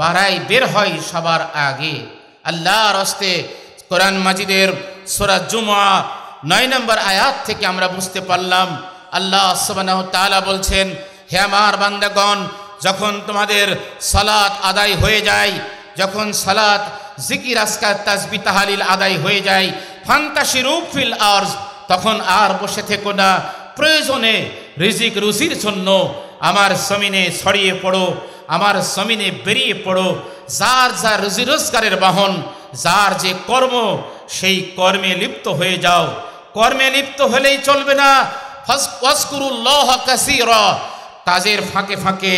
বাড়ায় বের হয় সবার আগে আল্লাহ হস্তে কোরআন মাজিদের সোরা জুমা নয় নম্বর আয়াত থেকে আমরা বুঝতে পারলাম আল্লাহ তালা বলছেন হে আমার বান্দাগণ যখন তোমাদের সালাত আদায় হয়ে যায় যখন সালাত জিকির আসকার তাজবি তাহালিল আদায় হয়ে যায় ফান্তাসি ফিল আর্জ তখন আর বসে থেকো না প্রয়োজনে রিজিক রুজির জন্য আমার সমিনে ছড়িয়ে পড়ো আমার সমিনে বেরিয়ে পড়ো যার যা রুজি রোজগারের বাহন যার যে কর্ম সেই কর্মে লিপ্ত হয়ে যাও কর্মে লিপ্ত হলেই চলবে না ওয়াসকুরুল্লাহ কাজের ফাঁকে ফাঁকে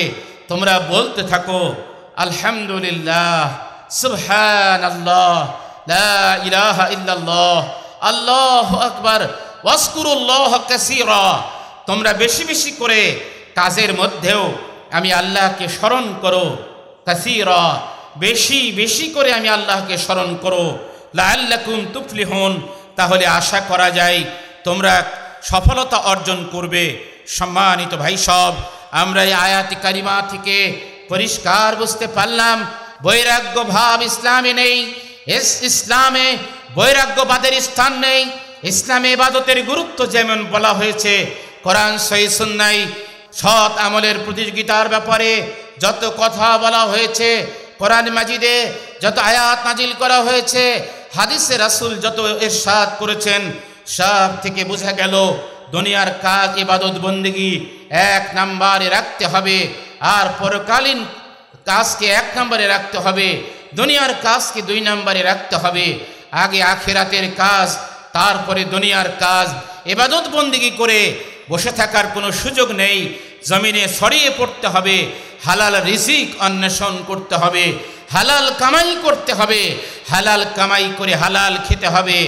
তোমরা বলতে থাকো আলহামদুলিল্লাহ আল্লাহ লা আল্লাহ আকবার তোমরা বেশি বেশি করে কাজের মধ্যেও আমি আল্লাহকে স্মরণ করো কাসির বেশি বেশি করে আমি আল্লাহকে স্মরণ করো লাল্লাকুম তুফলি হন তাহলে আশা করা যায় তোমরা সফলতা অর্জন করবে সম্মানিত ভাই সব আমরা এই আয়াতি কারিমা থেকে পরিষ্কার বুঝতে পারলাম বৈরাগ্য ভাব ইসলামে নেই ইসলামে বৈরাগ্যবাদের স্থান নেই ইসলামে ইবাদতের গুরুত্ব যেমন বলা হয়েছে কোরআন সহি সুন্নাই সৎ আমলের প্রতিযোগিতার ব্যাপারে যত কথা বলা হয়েছে কোরআন মাজিদে যত আয়াত নাজিল করা হয়েছে হাদিসে রাসুল যত এর সাদ করেছেন সব থেকে বোঝা গেল দুনিয়ার কাজ ইবাদত বন্দিগি এক নাম্বারে রাখতে হবে আর পরকালীন কাজকে এক নম্বরে রাখতে হবে দুনিয়ার কাজকে দুই নম্বরে রাখতে হবে আগে আখেরাতের কাজ তারপরে দুনিয়ার কাজ এবাদত বন্দিগি করে বসে থাকার কোনো সুযোগ নেই জমিনে সরিয়ে পড়তে হবে হালাল রিসিক অন্বেষণ করতে হবে হালাল কামাই করতে হবে হালাল কামাই করে হালাল খেতে হবে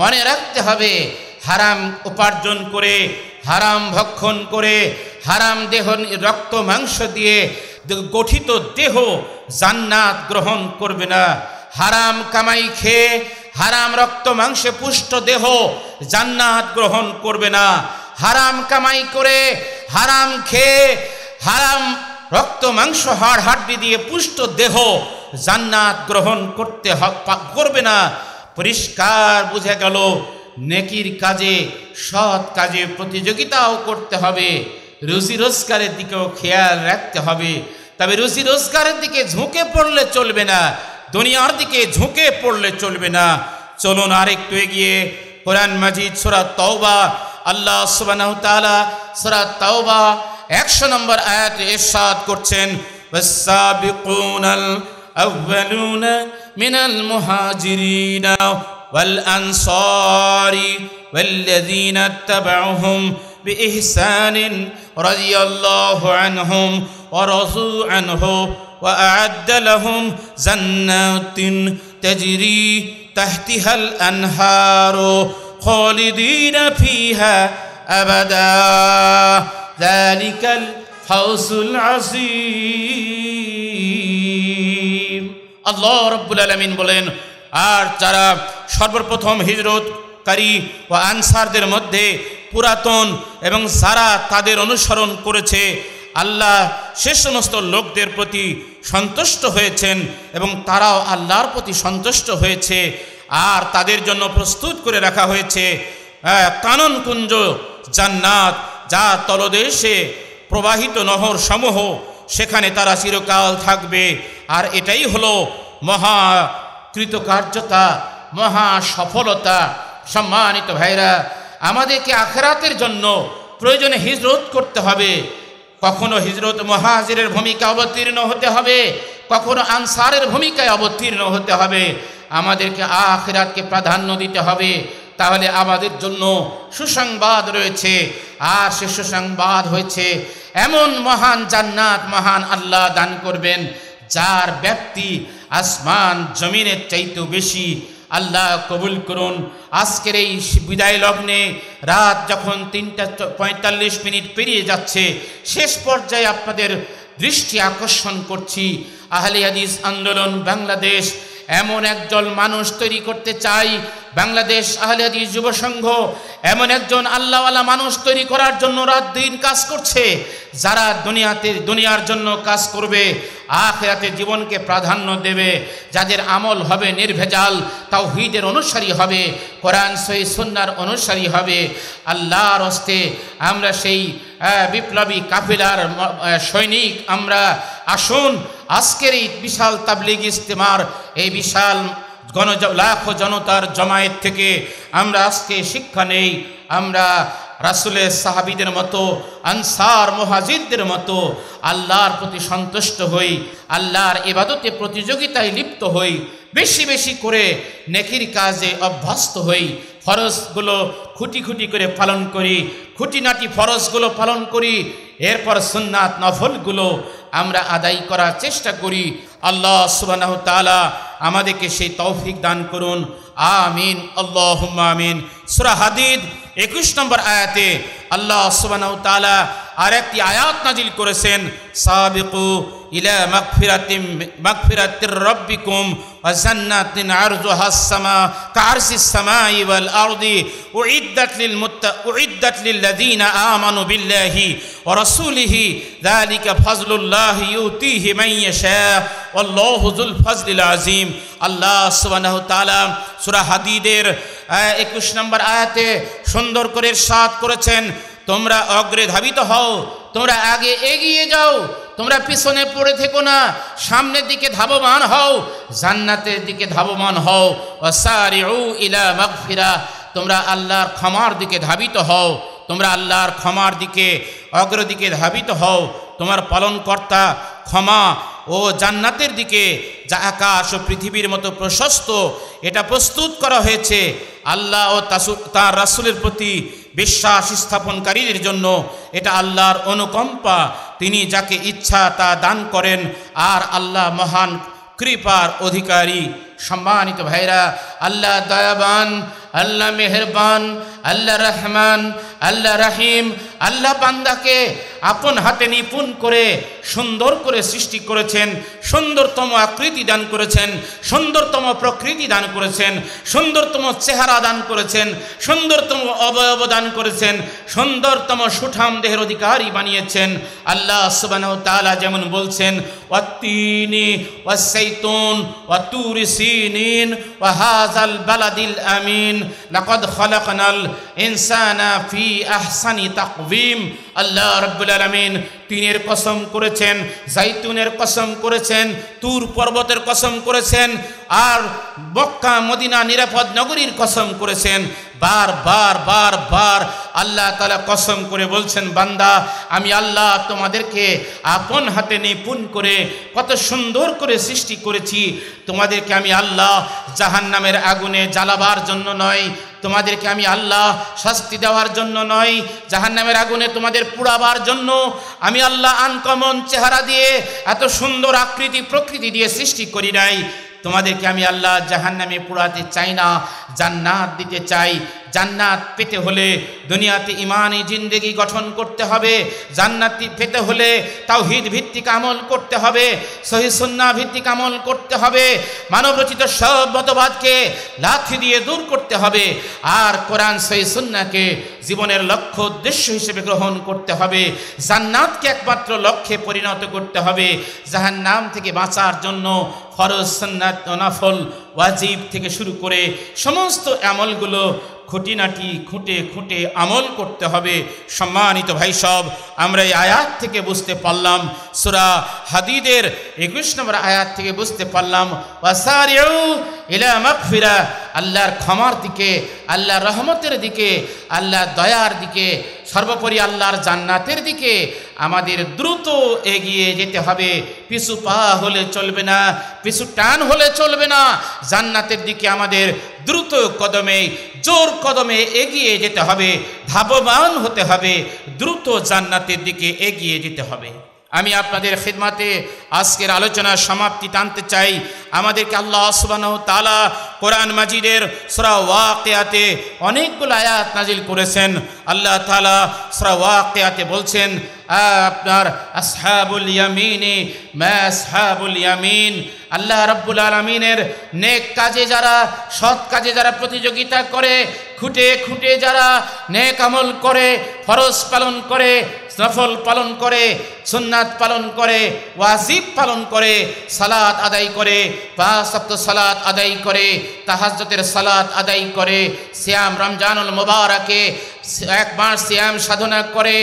মনে রাখতে হবে হারাম উপার্জন করে হারাম ভক্ষণ করে হারাম দেহ রক্ত মাংস দিয়ে গঠিত দেহ জান্নাত গ্রহণ করবে না হারাম কামাই খেয়ে হারাম রক্ত মাংসে পুষ্ট দেহ জান্নাত গ্রহণ করবে না হারাম কামাই করে হারাম খেয়ে হারাম রক্ত মাংস হাড় হাড্ডি দিয়ে পুষ্ট দেহ জান্নাত গ্রহণ করতে করবে না পরিষ্কার বুঝে গেল নেকির কাজে সৎ কাজে প্রতিযোগিতাও করতে হবে রুজি রোজগারের দিকেও খেয়াল রাখতে হবে তবে রুজি রোজগারের দিকে ঝুঁকে পড়লে চলবে না দুনিয়ার দিকে ঝুঁকে পড়লে চলবে না চলুন আরেকটু এগিয়ে কোরআন মাজিদ সোরা তওবা আল্লাহ সুবহানাহু তাআলা সূরা তাওবা 100 নম্বর আয়াতে ইরশাদ করছেন ওয়াসসাবিকুনাল আউওয়ালুনা মিনাল মুহাজিরিনা ওয়াল আনসারি والذين اتبعهم بإحسان رضي الله عنهم ورضوا عنه وأعد لهم جنات تجري تحتها الأنهار خالدين فيها أبدا ذلك الفوز العظيم আল্লাহ রব্বুল আলমিন বলেন আর যারা সর্বপ্রথম হিজরতকারী ও আনসারদের মধ্যে পুরাতন এবং যারা তাদের অনুসরণ করেছে আল্লাহ সে সমস্ত লোকদের প্রতি সন্তুষ্ট হয়েছেন এবং তারাও আল্লাহর প্রতি সন্তুষ্ট হয়েছে আর তাদের জন্য প্রস্তুত করে রাখা হয়েছে হ্যাঁ, কানন কুঞ্জ জান্নাত যা তলদেশে প্রবাহিত নহর সমূহ সেখানে তারা চিরকাল থাকবে আর এটাই হলো মহা কৃতকার্যতা মহা সফলতা সম্মানিত ভাইরা আমাদেরকে আখেরাতের জন্য প্রয়োজনে হিজরত করতে হবে কখনো হিজরত মহাজিরের ভূমিকা অবতীর্ণ হতে হবে কখনো আনসারের ভূমিকায় অবতীর্ণ হতে হবে আমাদেরকে আখেরাতকে প্রাধান্য দিতে হবে তাহলে আমাদের জন্য সুসংবাদ রয়েছে আর সে সুসংবাদ হয়েছে এমন মহান জান্নাত মহান আল্লাহ দান করবেন যার ব্যক্তি আসমান জমিনের চাইতেও বেশি আল্লাহ কবুল করুন আজকের এই বিদায় লগ্নে রাত যখন তিনটা পঁয়তাল্লিশ মিনিট পেরিয়ে যাচ্ছে শেষ পর্যায়ে আপনাদের দৃষ্টি আকর্ষণ করছি আহলে হাদিস আন্দোলন বাংলাদেশ এমন একজন মানুষ তৈরি করতে চাই বাংলাদেশ আহলেদি যুব সংঘ এমন একজন আল্লাহওয়ালা মানুষ তৈরি করার জন্য রাত দিন কাজ করছে যারা দুনিয়াতে দুনিয়ার জন্য কাজ করবে আখেরাতে জীবনকে প্রাধান্য দেবে যাদের আমল হবে নির্ভেজাল তাও হুইদের অনুসারী হবে কোরআন সই সন্ন্যার অনুসারী হবে আল্লাহর হস্তে আমরা সেই বিপ্লবী কাফিলার সৈনিক আমরা আসুন আজকের এই বিশাল তাবলিগ ইস্তেমার এই বিশাল গণ লাখ জনতার জমায়েত থেকে আমরা আজকে শিক্ষা নেই আমরা রাসুলের সাহাবিদের মতো আনসার মহাজিদদের মতো আল্লাহর প্রতি সন্তুষ্ট হই আল্লাহর এবাদতে প্রতিযোগিতায় লিপ্ত হই বেশি বেশি করে নেকির কাজে অভ্যস্ত হই ফরজগুলো খুঁটি খুঁটি করে পালন করি খুঁটিনাটি ফরজগুলো পালন করি এরপর সুন্নাত নফলগুলো আমরা আদায় করার চেষ্টা করি আল্লাহ সুবাহ আমাদেরকে সেই তৌফিক দান করুন আমিন আল্লাহ আমিন সুরা একুশ নম্বর আয়াতে আল্লাহ সুবানাউ তালা আর একটি আয়াত নাজিল করেছেন সাবিকু ইলা মাগফিরাতিম মাগফিরাতির রব্বিকুম ওয়া জান্নাতিন আরজুহাস সামা কাআরসিস সামাই ওয়াল আরদি উইদ্দাত লিল মুত্তা উইদ্দাত লিল লাযিনা আমানু বিল্লাহি ওয়া রাসূলিহি যালিকা ফাজলুল্লাহি ইউতিহি মান ইয়াশা ওয়াল্লাহু যুল ফাজলিল আযীম আল্লাহ সুবহানাহু ওয়া তাআলা সুরা হাদিদের একুশ নম্বর আয়াতে সুন্দর করে সাত করেছেন তোমরা অগ্রে ধাবিত হও তোমরা আগে এগিয়ে যাও তোমরা পিছনে পড়ে থেকো না সামনের দিকে ধাবমান হও জান্নাতের দিকে ধাবমান হও ইলা মাগফিরা তোমরা আল্লাহর ক্ষমার দিকে ধাবিত হও তোমরা আল্লাহর ক্ষমার দিকে অগ্রদিকে ধাবিত হও তোমার পালনকর্তা ক্ষমা ও জান্নাতের দিকে যা আকাশ ও পৃথিবীর মতো প্রশস্ত এটা প্রস্তুত করা হয়েছে আল্লাহ ও তার রাসুলের প্রতি বিশ্বাস স্থাপনকারীদের জন্য এটা আল্লাহর অনুকম্পা তিনি যাকে ইচ্ছা তা দান করেন আর আল্লাহ মহান কৃপার অধিকারী সম্মানিত ভাইরা আল্লাহ দয়াবান আল্লাহ মেহরবান আল্লাহ রহমান আল্লাহ রাহিম আল্লাহ বান্দাকে আপন হাতে নিপুণ করে সুন্দর করে সৃষ্টি করেছেন সুন্দরতম আকৃতি দান করেছেন সুন্দরতম প্রকৃতি দান করেছেন সুন্দরতম চেহারা দান করেছেন সুন্দরতম অবয়ব দান করেছেন সুন্দরতম সুঠাম দেহের অধিকারী বানিয়েছেন আল্লাহ তালা যেমন বলছেন অতিনি ওয়াসৈতুন ওয়াতুরিসিনিন ওয়াহাজাল বালাদিল আমিন আজমাইন লাকাদ খালাকনাল ইনসানা ফি আহসানি তাকভীম আল্লাহ রাব্বুল আলামিন তিনের কসম করেছেন জাইতুনের কসম করেছেন তুর পর্বতের কসম করেছেন আর বক্কা মদিনা নিরাপদ নগরীর কসম করেছেন বার বার বার বার আল্লাহ তালা কসম করে বলছেন বান্দা আমি আল্লাহ তোমাদেরকে আপন হাতে নিপুণ করে কত সুন্দর করে সৃষ্টি করেছি তোমাদেরকে আমি আল্লাহ জাহান্নামের আগুনে জ্বালাবার জন্য নয় তোমাদেরকে আমি আল্লাহ শাস্তি দেওয়ার জন্য নয় জাহান্নামের আগুনে তোমাদের পুড়াবার জন্য আমি আল্লাহ আনকমন চেহারা দিয়ে এত সুন্দর আকৃতি প্রকৃতি দিয়ে সৃষ্টি করি নাই তোমাদেরকে আমি আল্লাহ জাহান্নামে পুড়াতে চাই না জান্নাত দিতে চাই জান্নাত পেতে হলে দুনিয়াতে ইমানই জিন্দেগি গঠন করতে হবে জান্নাতি পেতে হলে তাওহিদ ভিত্তিক আমল করতে হবে সহিসুন্না ভিত্তিক আমল করতে হবে মানবরচিত সব মতবাদকে লাথি দিয়ে দূর করতে হবে আর কোরআন সহিসুন্নাকে জীবনের লক্ষ্য উদ্দেশ্য হিসেবে গ্রহণ করতে হবে জান্নাতকে একমাত্র লক্ষ্যে পরিণত করতে হবে যাহার নাম থেকে বাঁচার জন্য ফরজ সন্ন্যাত নাফল ওয়াজিব থেকে শুরু করে সমস্ত আমলগুলো খুঁটিনাটি খুঁটে খুঁটে আমল করতে হবে সম্মানিত ভাই সব আমরা এই আয়াত থেকে বুঝতে পারলাম সুরা হাদিদের একুশ নম্বর আয়াত থেকে বুঝতে পারলাম আল্লাহর ক্ষমার দিকে আল্লাহর রহমতের দিকে আল্লাহর দয়ার দিকে সর্বোপরি আল্লাহর জান্নাতের দিকে আমাদের দ্রুত এগিয়ে যেতে হবে পিছু পা হলে চলবে না পিছু টান হলে চলবে না জান্নাতের দিকে আমাদের দ্রুত কদমে জোর কদমে এগিয়ে যেতে হবে ভাববান হতে হবে দ্রুত জান্নাতের দিকে এগিয়ে যেতে হবে আমি আপনাদের খিদমাতে আজকের আলোচনার সমাপ্তি টানতে চাই আমাদেরকে আল্লাহ সুবাহ তালা কোরআন মাজিদের সরা ওয়াকেয়াতে অনেকগুলো আয়াত নাজিল করেছেন আল্লাহ তালা সরা ওয়াকেয়াতে বলছেন আপনার আসহাবুল ইয়ামিনে আসহাবুল ইয়ামিন আল্লাহ রব্বুল আলমিনের নেক কাজে যারা সৎ কাজে যারা প্রতিযোগিতা করে খুঁটে খুঁটে যারা নেক আমল করে ফরজ পালন করে নফল পালন করে সুন্নাত পালন করে ওয়াজিব পালন করে সালাত আদায় করে পাঁচ সপ্ত সালাত আদায় করে তাহাজতের সালাত আদায় করে শ্যাম রমজানুল মুবারকে এক মাস শ্যাম সাধনা করে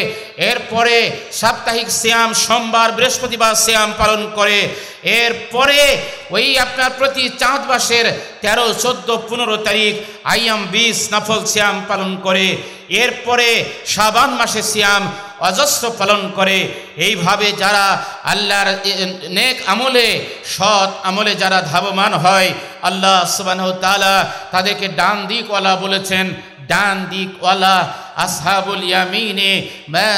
এরপরে সাপ্তাহিক শ্যাম সোমবার বৃহস্পতিবার শ্যাম পালন করে এরপরে ওই আপনার প্রতি চাঁদ মাসের তেরো চোদ্দ পনেরো তারিখ আইয়াম বিশ নফল শ্যাম পালন করে এরপরে সাবান মাসে শ্যাম অজস্র পালন করে এইভাবে যারা আল্লাহর নেক আমলে সৎ আমলে যারা ধাবমান হয় আল্লাহ সুবাহ তাদেরকে ডান দিকওয়ালা বলেছেন ডান দিকওয়ালা আসহাবুল ইয়ামিনে মা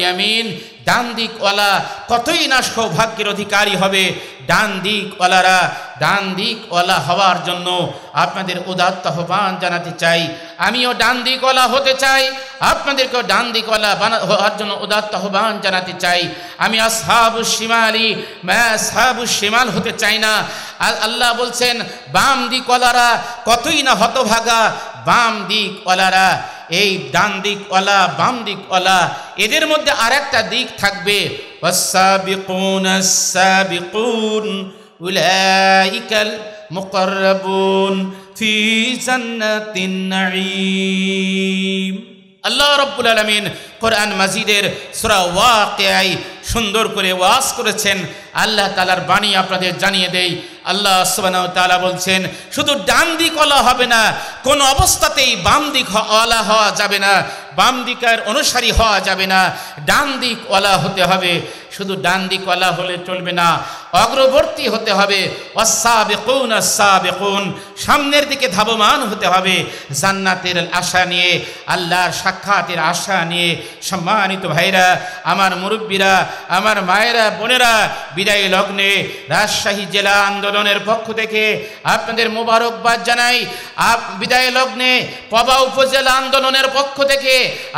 ইয়ামিন ডান দিকওয়ালা কতই না সৌভাগ্যের অধিকারী হবে ডান দিকওয়ালারা ডান দিকওয়ালা হওয়ার জন্য আপনাদের উদাত্ত আহ্বান জানাতে চাই আমিও ডান দিকওয়ালা হতে চাই আপনাদেরকেও ডান দিকওয়ালা বানা হওয়ার জন্য উদাত্ত আহ্বান জানাতে চাই আমি আসহাবু শিমালি আসহাবু শিমাল হতে চাই না আল্লাহ বলছেন বাম দিকওয়ালারা কতই না হতভাগা বাম দিকওয়ালারা এই ডান দিক ওলা বাম দিক ওলা এদের মধ্যে আর একটা দিক থাকবে ফি আল্লাহ রবুল আলমিন কোরআন মাজিদের সুরা ওয়াকে সুন্দর করে ওয়াজ করেছেন আল্লাহ তালার বাণী আপনাদের জানিয়ে দেই আল্লাহ তালা বলছেন শুধু ডান দিক অলা হবে না কোন অবস্থাতেই বাম দিক অলা হওয়া যাবে না বাম দিকের অনুসারী হওয়া যাবে না ডান দিক অলা হতে হবে শুধু ডান দিক অলা হলে চলবে না অগ্রবর্তী হতে হবে অসাবেকুন অসাবেকুন সামনের দিকে ধাবমান হতে হবে জান্নাতের আশা নিয়ে আল্লাহর সাক্ষাতের আশা নিয়ে সম্মানিত ভাইরা আমার মুরব্বীরা আমার মায়েরা বোনেরা বিদায় লগ্নে রাজশাহী জেলা আন্দোলনের পক্ষ থেকে আপনাদের মোবারকবাদ জানাই আপ বিদায় লগ্নে পবা উপজেলা আন্দোলনের পক্ষ থেকে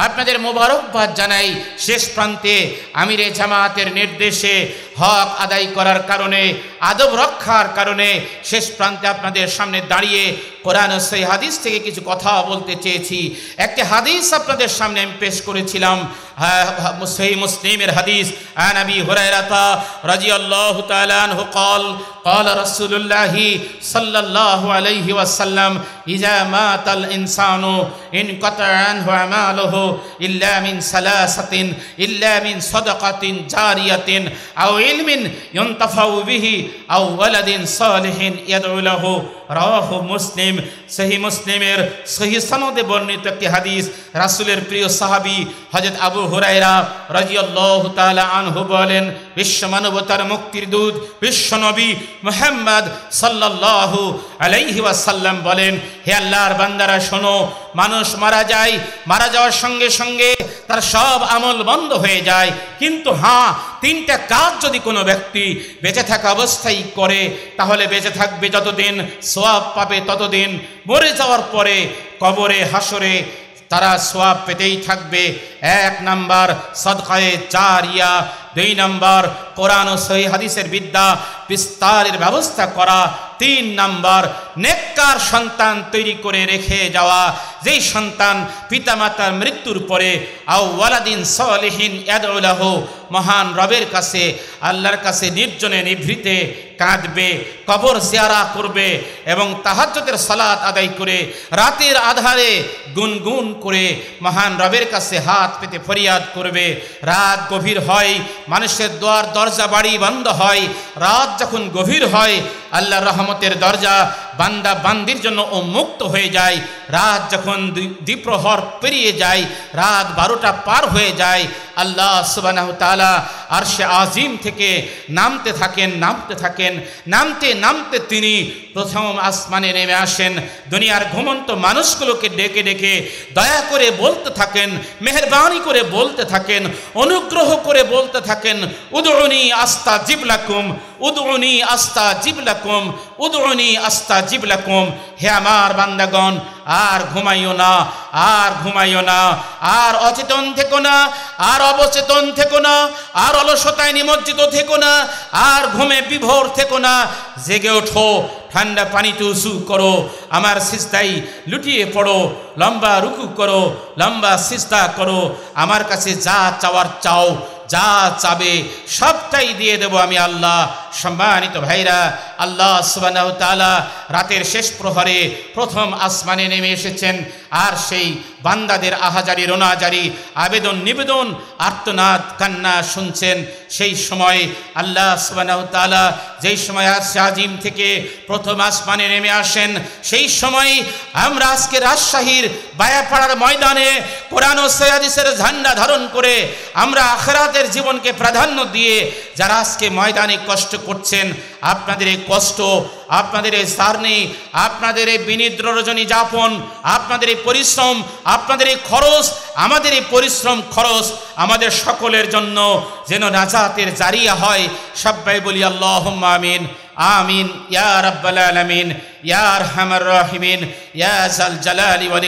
আপনাদের মোবারকবাদ জানাই শেষ প্রান্তে আমিরে জামাতের নির্দেশে হক আদায় করার কারণে আদব রক্ষার কারণে শেষ প্রান্তে আপনাদের সামনে দাঁড়িয়ে কোরআন সেই হাদিস থেকে কিছু কথা বলতে চেয়েছি একটি হাদিস আপনাদের সামনে আমি পেশ করেছিলাম হ্যাঁ, সেই মুসলিমের হাদিস আন আবি হুরায়রাতা রাদিয়াল্লাহু তাআলা আনহু قال قال رسول الله صلى الله عليه وسلم إذا مات الإنسان انقطع عنه عماله إلا من ثلاثة إلا من صدقة جارية أو علم ينتفع به أو ولد صالح يدعو له রাহ মুসলিম সেই মুসলিমের সহি সনদে বর্ণিত একটি হাদিস রাসুলের প্রিয় সাহাবি হজরত আবু হুরাইরা রাজিয়াল্লাহু তাআলা আনহু বলেন বিশ্ব মানবতার মুক্তির দূত বিশ্বনবী মোহাম্মদ সাল্লাহু আলাইহি ওয়াসাল্লাম বলেন হে আল্লাহর বান্দারা শোনো মানুষ মারা যায় মারা যাওয়ার সঙ্গে সঙ্গে তার সব আমল বন্ধ হয়ে যায় কিন্তু হ্যাঁ তিনটা কাজ যদি কোনো ব্যক্তি বেঁচে থাকা অবস্থায় করে তাহলে বেঁচে থাকবে যতদিন সোয়াব পাবে ততদিন মরে যাওয়ার পরে কবরে হাসরে তারা সোয়াব পেতেই থাকবে এক নাম্বার সদকায়ে চারিয়া দুই নম্বর কোরআন ও সহি হাদিসের বিদ্যা বিস্তারের ব্যবস্থা করা তিন নম্বর নেককার সন্তান তৈরি করে রেখে যাওয়া যেই সন্তান পিতামাতার মৃত্যুর পরে আও ওয়ালাদিন সলেহীন ইয়াদউলাহ মহান রবের কাছে আল্লাহর কাছে নির্জনে নিভৃতে কাঁদবে কবর জিয়ারা করবে এবং তাহাজ্যতের সালাত আদায় করে রাতের আধারে গুনগুন করে মহান রবের কাছে হাত পেতে ফরিয়াদ করবে রাত গভীর হয় মানুষের দোয়ার দরজা বাড়ি বন্ধ হয় রাত যখন গভীর হয় আল্লাহ রহমতের দরজা বান্দা বান্দির জন্য মুক্ত হয়ে যায় রাত যখন দ্বিপ্রহর পেরিয়ে যায় রাত বারোটা পার হয়ে যায় আল্লাহ সুবাহ তালা আর সে আজিম থেকে নামতে থাকেন নামতে থাকেন নামতে নামতে তিনি প্রথম আসমানে নেমে আসেন দুনিয়ার ঘুমন্ত মানুষগুলোকে ডেকে ডেকে দয়া করে বলতে থাকেন মেহরবানি করে বলতে থাকেন অনুগ্রহ করে বলতে থাকেন উদরণী আস্তা জিবলাকুম উদরুনি আস্তা জিবলাকুম উদরুনি আস্তা জিবলাকুম হে আমার বান্দাগণ আর ঘুমাইও না আর ঘুমাইও না আর অচেতন থেকো না আর অবচেতন থেকো না আর অলসতায় নিমজ্জিত থেকো না আর ঘুমে বিভোর থেকো না জেগে ওঠো ঠান্ডা পানিতে উঁচু করো আমার সিস্তাই লুটিয়ে পড়ো লম্বা রুকু করো লম্বা সিস্তা করো আমার কাছে যা চাওয়ার চাও যা চাবে সবটাই দিয়ে দেব আমি আল্লাহ সম্মানিত ভাইরা আল্লাহ সুবাহ রাতের শেষ প্রহরে প্রথম আসমানে নেমে এসেছেন আর সেই বান্দাদের আহাজারি রোনাজারি আবেদন নিবেদন আর্তনাদ কান্না শুনছেন সেই সময় আল্লাহ সুবানাহতালা যেই সময় আসছে আজিম থেকে প্রথম আসমানে নেমে আসেন সেই সময় আমরা আজকে রাজশাহীর বায়াপাড়ার ময়দানে কোরআন ও সৈয়াদিসের ঝান্ডা ধারণ করে আমরা আখরাতের জীবনকে প্রাধান্য দিয়ে যারা আজকে ময়দানে কষ্ট করছেন আপনাদের এই কষ্ট আপনাদের এই সারনি আপনাদের এই বিনিদ্র রজনী যাপন আপনাদের এই পরিশ্রম আপনাদের এই খরচ আমাদের এই পরিশ্রম খরচ আমাদের সকলের জন্য যেন নাজাতের জারিয়া হয় সবাই বলি আল্লাহ আমিন আমিন ইয়ার আব্বাল আলামিন ইয়ার হামার রহিমিন ইয়া জালা জালালি ওয়াল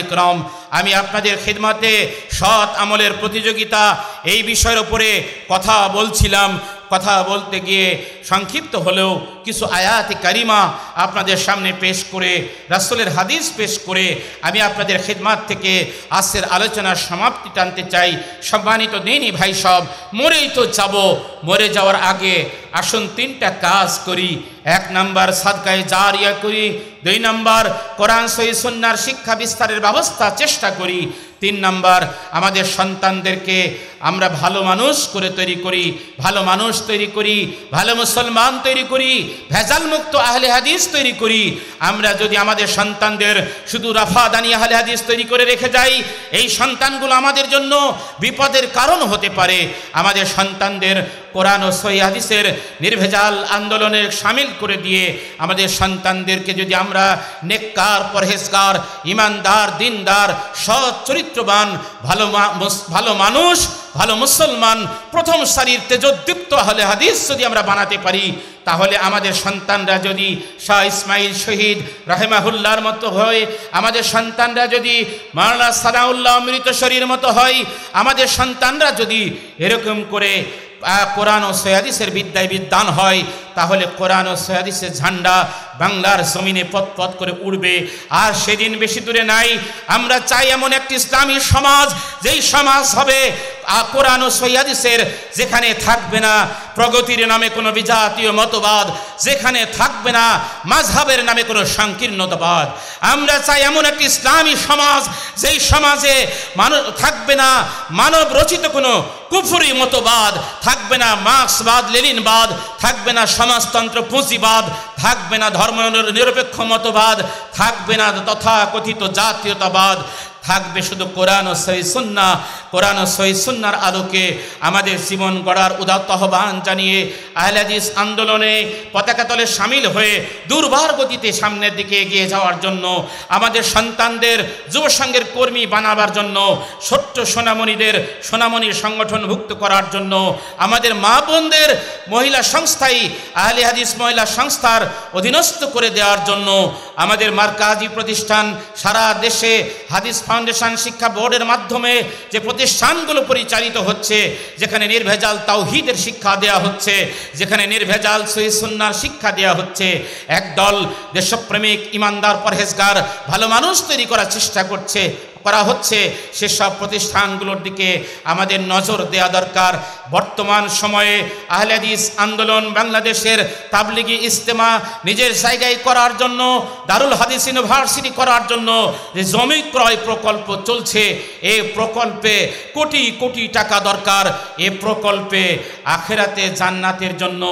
আমি আপনাদের খেদমাতে সৎ আমলের প্রতিযোগিতা এই বিষয়ের ওপরে কথা বলছিলাম কথা বলতে গিয়ে সংক্ষিপ্ত হলেও কিছু আয়াত কারিমা আপনাদের সামনে পেশ করে রাসুলের হাদিস পেশ করে আমি আপনাদের খেদমাত থেকে আসের আলোচনার সমাপ্তি টানতে চাই সম্মানিত দিনই ভাই সব মরেই তো যাব মরে যাওয়ার আগে আসুন তিনটা কাজ করি এক নাম্বার সাদকায় জারিয়া করি দুই নম্বর কোরআন সই সন্ন্যার শিক্ষা বিস্তারের ব্যবস্থা চেষ্টা করি তিন নম্বর আমাদের সন্তানদেরকে আমরা ভালো মানুষ করে তৈরি করি ভালো মানুষ তৈরি করি ভালো মুসলমান তৈরি করি ভেজাল মুক্ত আহলে হাদিস তৈরি করি আমরা যদি আমাদের সন্তানদের শুধু রাফাদানি আহলে হাদিস তৈরি করে রেখে যাই এই সন্তানগুলো আমাদের জন্য বিপদের কারণ হতে পারে আমাদের সন্তানদের কোরআন ও সই হাদিসের নির্ভেজাল আন্দোলনে সামিল করে দিয়ে আমাদের সন্তানদেরকে যদি আমরা নেককার পরহেজগার ইমানদার দিনদার সৎ চরিত্রবান ভালো ভালো মানুষ ভালো মুসলমান প্রথম সারির তেজোদ্দীপ্ত হলে হাদিস যদি আমরা বানাতে পারি তাহলে আমাদের সন্তানরা যদি শাহ ইসমাইল শহীদ রাহেমাহুল্লার মতো হয় আমাদের সন্তানরা যদি মারলা সালাউল্লাহ অমৃত শরীর মতো হয় আমাদের সন্তানরা যদি এরকম করে কোরআন ও সৈয়াদিসের বিদ্যায় বিদ্যান হয় তাহলে কোরআন ও সহাদিসের ঝান্ডা বাংলার জমিনে পথ পথ করে উঠবে আর সেদিন বেশি দূরে নাই আমরা চাই এমন একটি ইসলামী সমাজ যেই সমাজ হবে কোরআন ও সৈয়াদিসের যেখানে থাকবে না প্রগতির নামে কোনো বিজাতীয় মতবাদ যেখানে থাকবে না মাঝহাবের নামে কোনো সংকীর্ণতাবাদ আমরা চাই এমন একটি ইসলামী সমাজ যেই সমাজে মানুষ থাকবে না মানব রচিত কোনো কুফুরি মতবাদ থাকবে না মার্ক্সবাদ লেনিনবাদ থাকবে না সমাজতন্ত্র পুঁজিবাদ থাকবে না ধর্ম নিরপেক্ষ মতবাদ থাকবে না তথাকথিত জাতীয়তাবাদ থাকবে শুধু কোরআন ও সুন্না কোরআন ও সুন্নার আলোকে আমাদের জীবন গড়ার উদাত্ত আহ্বান জানিয়ে আহলাদিস আন্দোলনে পতাকা তলে সামিল হয়ে দুর্বার গতিতে সামনের দিকে এগিয়ে যাওয়ার জন্য আমাদের সন্তানদের যুব সংঘের কর্মী বানাবার জন্য ছোট্ট সোনামণিদের সোনামণির সংগঠনভুক্ত করার জন্য আমাদের মা বোনদের মহিলা সংস্থাই আহলে হাদিস মহিলা সংস্থার অধীনস্থ করে দেওয়ার জন্য আমাদের মার্কাজি প্রতিষ্ঠান সারা দেশে হাদিস ফাউন্ড ফাউন্ডেশন শিক্ষা বোর্ডের মাধ্যমে যে প্রতিষ্ঠানগুলো পরিচালিত হচ্ছে যেখানে নির্ভেজাল তাওহিদের শিক্ষা দেওয়া হচ্ছে যেখানে নির্ভেজাল সহিসুন্নার শিক্ষা দেওয়া হচ্ছে একদল দেশপ্রেমিক ইমানদার পরহেজগার ভালো মানুষ তৈরি করার চেষ্টা করছে করা হচ্ছে সেসব প্রতিষ্ঠানগুলোর দিকে আমাদের নজর দেওয়া দরকার বর্তমান সময়ে আহলেদিস আন্দোলন বাংলাদেশের তাবলিগি ইস্তেমা নিজের জায়গায় করার জন্য দারুল হাদিস ইউনিভার্সিটি করার জন্য যে জমি ক্রয় প্রকল্প চলছে এ প্রকল্পে কোটি কোটি টাকা দরকার এ প্রকল্পে আখেরাতে জান্নাতের জন্য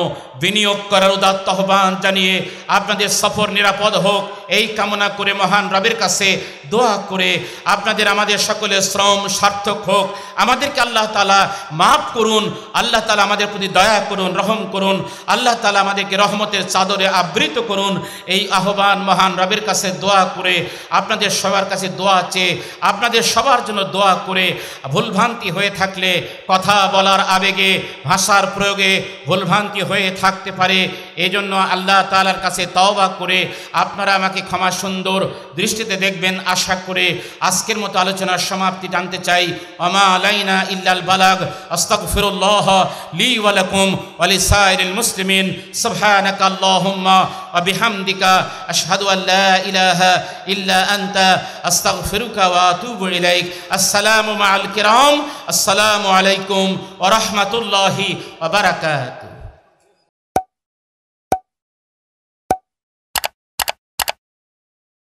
বিনিয়োগ করার উদাত্ত আহ্বান জানিয়ে আপনাদের সফর নিরাপদ হোক এই কামনা করে মহান রবের কাছে দোয়া করে আপনাদের আমাদের সকলের শ্রম সার্থক হোক আমাদেরকে আল্লাহ তালা মাফ করুন করুন আল্লাহ তালা আমাদের প্রতি দয়া করুন রহম করুন আল্লাহ তালা আমাদেরকে রহমতের চাদরে আবৃত করুন এই আহ্বান মহান রবের কাছে দোয়া করে আপনাদের সবার কাছে দোয়া চেয়ে আপনাদের সবার জন্য দোয়া করে ভুলভ্রান্তি হয়ে থাকলে কথা বলার আবেগে ভাষার প্রয়োগে ভুলভ্রান্তি হয়ে থাকতে পারে এজন্য আল্লাহ তালার কাছে তওবা করে আপনারা আমাকে ক্ষমা সুন্দর দৃষ্টিতে দেখবেন আশা করে আজকের মতো আলোচনার সমাপ্তি টানতে চাই অমা আলাইনা ইল্লাল বালাগ আস্তাক ফিরুল الله لي ولكم ولسائر المسلمين سبحانك اللهم وبحمدك أشهد أن لا إله إلا أنت أستغفرك وأتوب إليك السلام مع الكرام السلام عليكم ورحمة الله وبركاته